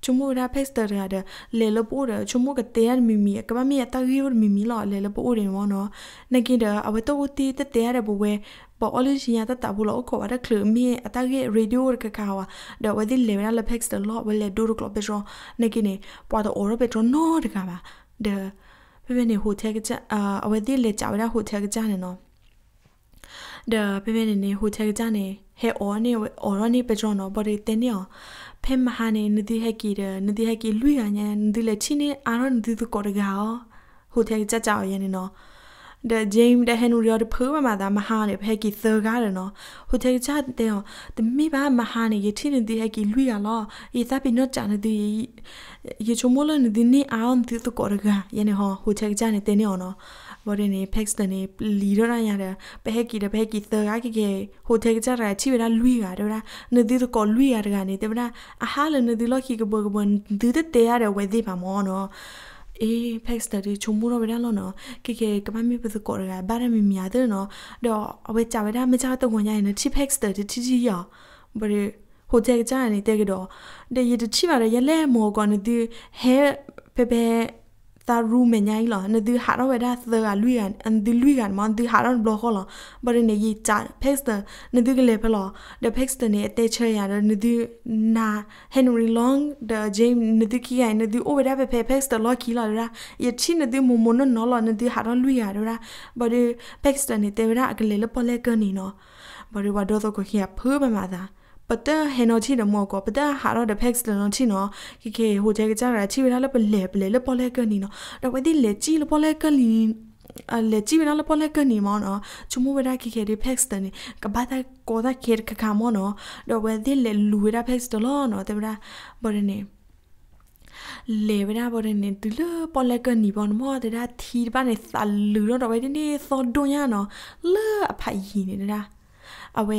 chumura pester ga de lelo po de chumu ga te an mi mi ka ba mi ta gi ur mi mi lo lelo po rin wo no na gi de aw to u ti te te ra bo we po oli shi ya ta ta bu lo ko wa de klu mi ta gi radio ur ka ka wa de wa di le la pex de lo wa le du ru klo pe jo na gi ne po de oro pe jo no de ka ba de pe ne ho te ga aw di le cha wa ho te ga ne no de pe ne ne ho te ga ne he one orone pe jono bore tenio phe mahane nidi he ki de nidi he ki lui ya nya nidi le chine aro nidi to kor ga o hu the cha cha ya ni no the james the henry or the phu ma da mahane phe ki so ga de no hu the cha de o the mi ba mahane ye thi nidi he ki lui ya lo e sa pi no cha nidi ye chomo lo nidi ni aro nidi to kor ga ya ni ho hu the cha ni tenio no ဘော်နေဖက်စ်နေလီရောရရတဲ့ပဟက်ကီတပဟက်ကီသရာကီကေဟိုတယ်ကြရချိဝရလူရတော့လားနဒီတကောလူရတကနေတမလားအဟာလနဒီလခီကဘကဘန်ဒီတတဲရတဲ့ဝဲဒီပါမောနော်အေး fax တတိချုံမှုတော့ဗရလောနော်ကေကေကမမီပစကောရကဘာရမီမြာတယ်နော်တော့အဝဲကြဝဲဒါမကြတော့ဝင်ရရင်ချိ fax တတိချီချီရဘရဟိုတယ်ကြရနေတဲ့ကတော့တရတချိပါရရလဲမောကောနဒီဟဲပေပေตารูเมญ่หรอนดูหาเราไว้ได้เสือลุยกันอันดูลุยกันมันดูหาเราบล็อกหรอบริเนยจัดเพกสเตอร์นดูกันเลยไปหรอเดเพกสเตอร์เนี่ยเตเชียร์นดูนาเฮนรี่ลองเดเจมนดูขี้ไอนดูโอไว้ได้ไปเพกสเตอร์ล็อกขี้หรอละยัดชิ้นนดูมุมมนนนหรอนดูหาเราลุยกันละบริเพกสเตอร์เนี่ยเตเวลากันเลยแล้วพอเลิกกันนี่เนาะบริว่าโดนตัวขี้เพื่อไปมาจ้ะပတဟေနိုချီနမောကပတဟာရဒဖက်စ်လနချီနောခိခေဟိုတဲ့ကြရချီဝရလပလေပလေလပလေကနီနောတော့ဝဒီလေချီလပလေကလီအလေချီဝရလပလေကနီမောနောချုံမဝရခိခေဒီဖက်စ်တနီကဘာတာကိုဒါခေခခမောနောတော့ဝဒီလေလူဝရဖက်စ်တလောနောတေဗရာဘောရနေလေဝရာဘောရနေတူလပလကနီဘောနမောတရာသီဘာနေသလူတော့တော့ဝဲနေသောဒွန်ရနော်လအဖိုင်ရင်နေတာအဝဲ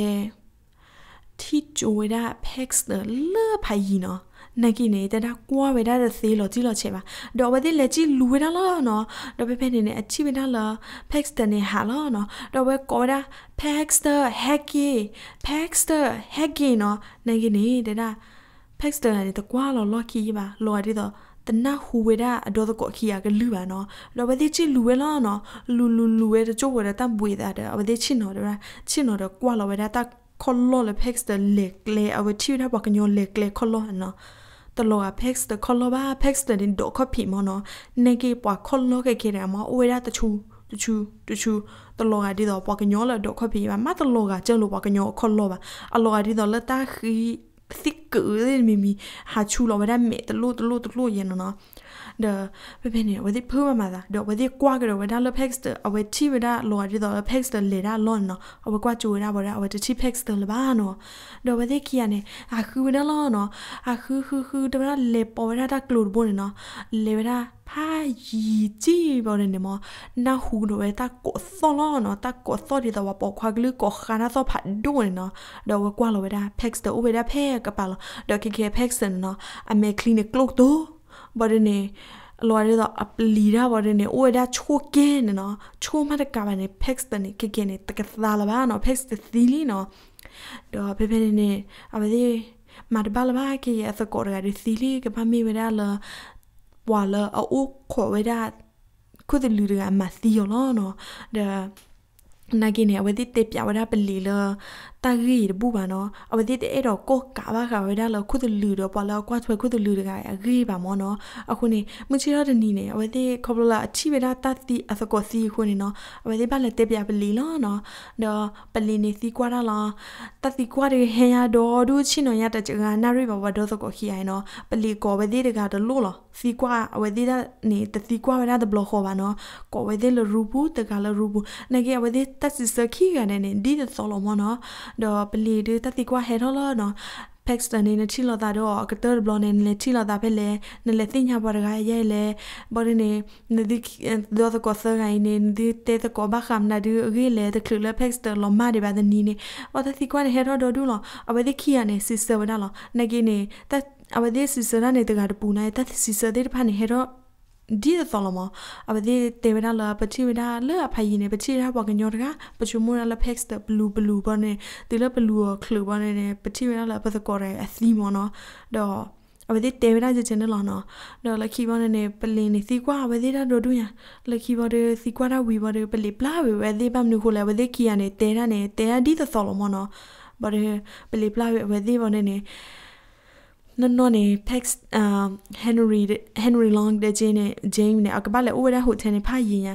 ที่จูเวดาเพ็กส์เดอเลือพายีเนาะนักินเนแต่ถ้ากลัวเวดาจะซีหรอจีหรอใช่ปะดอกว่าที่เลจีรู้เวดาล้อเนาะดอกไปเป็นเนี่ยอาชีพเวดาล้อเพ็กส์เดอเนี่ยหาล้อเนาะดอกว่าก็ได้เพ็กส์เดอแฮกกี้เพ็กส์เดอแฮกกี้เนาะนักินเนแต่ถ้าเพ็กส์เดอเนี่ยแต่กลัวเราล้อขี้ปะล้อที่ต่อတနဟူဝေဒအဒေါ်တကိုခီယာကလူပါနော်လောဘတိချီလူဝဲလောနော်လူလူလူဝဲတချို့ဝဲတန်ပွေတာတဲ့အဘတိချီနော်တဲ့ချီနော်တဲ့ကွာလောဝဲတာคอลโลเลยเพกส์เดเล็กเลยเอาไว้ที่ถ้าบอกกันโยเล็กเลยคอลโลเนาะตลอดเพกส์เดคอลโลบ้าเพกส์เดดินโดคอผีมอเนาะในกีปอกคอลโลเกเกเรมออวยได้ตะชูတချူတချူတလောကဒီတော့ပွားကညောလတော့ခွပြပါမတလောကကျလို့ပွားကညောခလောပါအလောကဒီတော့လက်တာခီသိကရမီမီဟာချူလောဝဒမေတလို့တလို့တလို့ရနော် the pepene with the puma mother do with the quagger with the pex the awe ti with the lord the pex the le da lon no awe kwa chu da bora awe ti pex the le ba no do with the kia ne a khu with the lon no a khu khu khu do le po with the clue bon no le with the พายีจีบอลเนี่ยมอนาหูโดยตะกดซอลเนาะตะกดซอที่ตะวะปอกควากลึกกคานาซอผัดด้วยเนาะเดาวกว่าเราเวดาเพ็กซ์เดอเวดาเพ็กกะปาเดอเคเคเพ็กซ์เนาะอเมคลินิกลูกตัวบ่ได้นี่အလွာရဲတော့အပလီရပါတယ်နေအိုရချိုကင်းနော်ချိုမတကပါနေ fix တနေကကင်းနေတကသာလပါနော် fix သီလီနော်တော့ဖေဖေနေနေအမဒီမတ်ဘလဘာကီအစကောရရသီလီကပါမီဝရလာဝါလာအိုခေါ်ဝရခုဒလူရမသီယောနော်ဒါနာကင်းနေဝဒီတေပြဝရပလီလာတာဂီဘူဘာနော်အပတိတဲ့တော့ကိုကာဘာခါဝဲဒါလခုတလူတော့ပေါ်လောက်ကွာဆွဲခုတလူတကရအဂီပါမောနော်အခုနေမချီရဒနီနေအပတိခေါပလာအချိဝဲဒါတတိအစကောစီခုနေနော်အပတိပါလက်တက်ပြပလီလောနော်တော့ပလီနေစီကွာလားလားတတိကွာတွေဟင်ရတော့ဒူးချင်းနော်ရတကြကနာရိဘဘဒေါစကောခီအိုင်နော်ပလီကောဝဲဒီတကတလို့လားစီကွာအဝဲဒီနေတတိကွာဝဲဒါဘလခောပါနော်ကောဝဲဒီလရူဘူးတကလရူဘူးနေကဝဲဒီတစစ်စခီကနေနေဒီစောလုံးမနော်ดอเปลีดือตติกว่าเฮทอลเนาะဖက်စတန်နေတိလာတာတော့ကတဘလနေနေတိလာတာပဲလေနလေသိညာဘရကရဲလေဘရနေနဒီဒေါ်သကောဆရိုင်းနေဒီတေသကောဘခမ်နာဒီရီလေတခလူလဖက်စတလမဒီဘာဒနီနေဝတ်သိကွာနေဟရဒဒူလအဘဒီခီယနေစစ်ဆဝဒါလနဂီနေတအဘဒီစစ်ဆရာနေတကတပူနိုင်တစစ်ဆတဲ့ဖာနေဟရဒီသလမအဘဒီတေဝနာလာပချီဝနာလာဖယင်းနေပချီရာဘကညောတကပချူမနာလာဖက်စ်တဘလူးဘလူးဘောနေဒီလဘလူးခလူဘောနေနေပချီဝနာလာပသကောရဲအသီမောနော်တော့အဘဒီတေဝနာကျင်းနေလောနော်တော့လခီဘောနေနေပလင်းနေစီကွာဘဒီတာတို့တို့ရလခီဘောတွေစီကွာတာဝီဘောတွေပလီပလာဝီဝဲဒီဘမ်နုခိုလာဝဒီကီရနေတေရနေတေရဒီသလမနော်ဘာတွေပလီပလာဝီဝဲဒီဘောနေနေနော်နော်နေ Pax um Henry Henry Long တဲ့ Jane နဲ့ James နဲ့အကပါလေ over that hotel နဲ့ဖာရင်ရ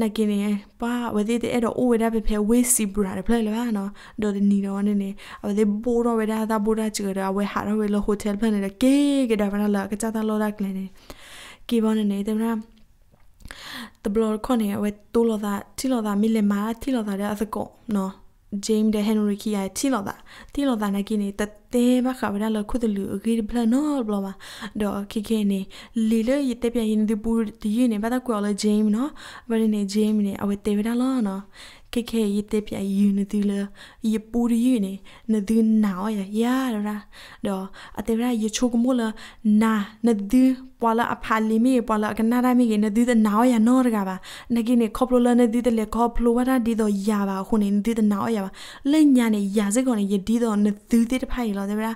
နကင်းနေပါဝသေးတဲ့အဲ့တော့ over that ပဲဖဲ we see bra တယ်ဖလဲလာနော်ဒေါ်နီရောနေနေအဝသေးဘောတော့ဝဒါဒါဘောဒါချေရာဝဲဟာရောဝဲလို hotel ဖဲနေတဲ့ကေကေဒါဖနာလာကချတာလောလာကလနေကေဘောနေနေတမနာ the blur ခொနေဝဲတူလောသာတီလောသာမီလေမာတီလောသာတဲ့အစကောနော် James de Henry ki ai ti lo da ti lo da na ki ni ta te ba kha ba lo khu de lu gi de plan no bla ba do ki ke ni li le yi te pya yin de bu de yi ni ba da ko lo James no ba ni James ni a we te ba lo no ki ke yi te pya yi ni de le yi bu de yi ni na de na ya ya ra do a te ra yi chu ko mo la na na de ပွာလာအဖာလီမီပွာလာကနာရမီကနဒီတနာရနော်ကပါနကိနေခေါပလိုလနေဒီတလေခေါပလိုဝရဒီတော့ရပါခုနေဒီတနာရပါလညာနေရစကောနေရဒီတော့နသူတိတဖိုင်လောတယ်ဗျာ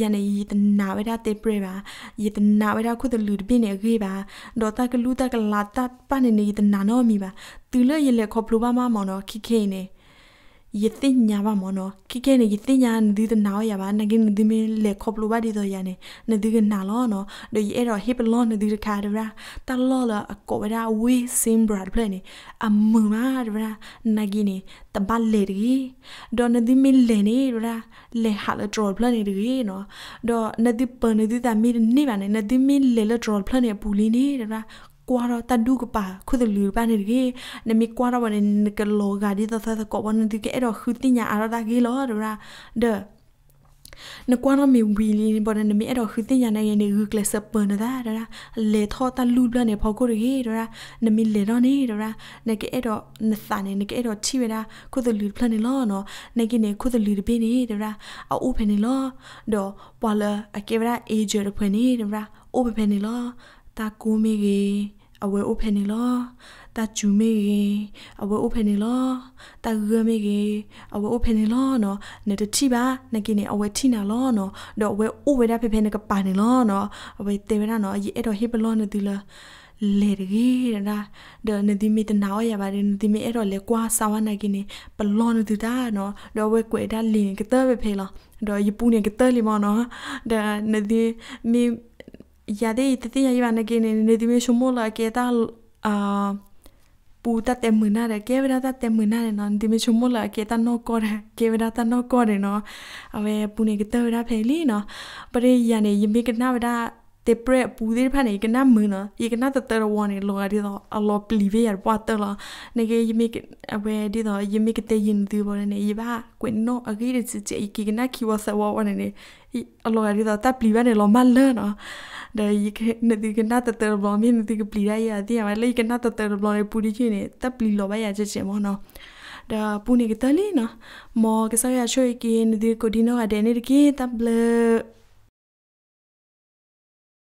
ယနေရတနာဝရတေပရပါရတနာဝရခုတလူတပြင်းနေခေးပါဒေါ်တာကလူတာကလာတာပနေနေရတနာနော်မီပါသူလရလေခေါပလိုပါမမော်နော်ခိခေနေ yete nyaba mono kike ne yete nya ndi de naw ya ba nagin ndi me le khoplo ba di do ya ne ndi ge na lo no de ye ro hip lo ne di ka de ra ta lo la a ko ba we sim bra de ple ne a mu ma de ra nagi ne ta ba le ri do ne di me le ne ra le ha la tro ple ne ri no do ne di pa ne di ta mi ne ba ne ne di me le la tro ple ne pu li ne ra ကွာတော့တဒုကပါခုဒလူပနေကြီးနမီကွာတော့ဝင်ကလောဂါဒီသသသကောဝန်ဒီကဲတော့ခုတင်ညာအရတာကြီးလောရာဒနကွာတော့မီဝီလီဘောနမီအဲ့တော့ခုတင်ညာနေနေဂူကလစပန်ဒါရာလေထောတလူလနဲ့ဖောက်ကိုရေရာနမီလေတော့နေရာနကဲအဲ့တော့နစာနေနကဲအဲ့တော့ချီဝရာခုဒလူဖလနေလောနော်နကင်းခုဒလူပြနေရာအိုးဖနေလောဒေါ်ပွာလာအကေရာအေဂျာဖွနေရာအိုးဖနေလောตากูมีกีအဝဲဥဖဲနေလောတချူမေကြီးအဝဲဥဖဲနေလောတရမေကြီးအဝဲဥဖဲနေလောနော်နေတတိပါနေကိနေအဝဲထိနာလောနော်တော့အဝဲဥဝဲတာဖဲဖဲနေကပါနေလောနော်အဝဲတေဝနာနော်အေအဲ့တော့ဟိပလောနေဒီလားလေရီရာဒေနဒီမီတနာဝရပါတယ်နဒီမီအဲ့တော့လေကွာစာဝနာကိနေပလောနဒီတာနော်တော့ဝဲကွေတာလင်ကတဲ့ပဲဖဲလောတော့ယပူနေကတဲ့လီမောနော်ဒါနဒီမီ yade tete ya iba nake ne ne dime shomola ke ta a puta te muna re ke vera ta te muna re no dime shomola ke ta no kore ke vera ta no kore no ave pune ke ta vera pheli no pare ya ne yimi ke na vera te pre pudi pha ne ke na mu no ye ke na ta ta wa ne lo ari do a lo plive ya wa ta la ne ke yimi ke ave di do yimi ke te yin di bo ne iba kwen no agi de chi chi ke na ki wa sa wa wa ne a lo ari do ta plive ne lo mal no de yike nadi ke na tatar blom mi nadi ke plira ya ti ama le yike na tatar blom le puri chi ne ta pli lo ba ya che che mo no da puni ke tali na mo ke sa ya choi ke nadi ko dino ga de ne ke ta ble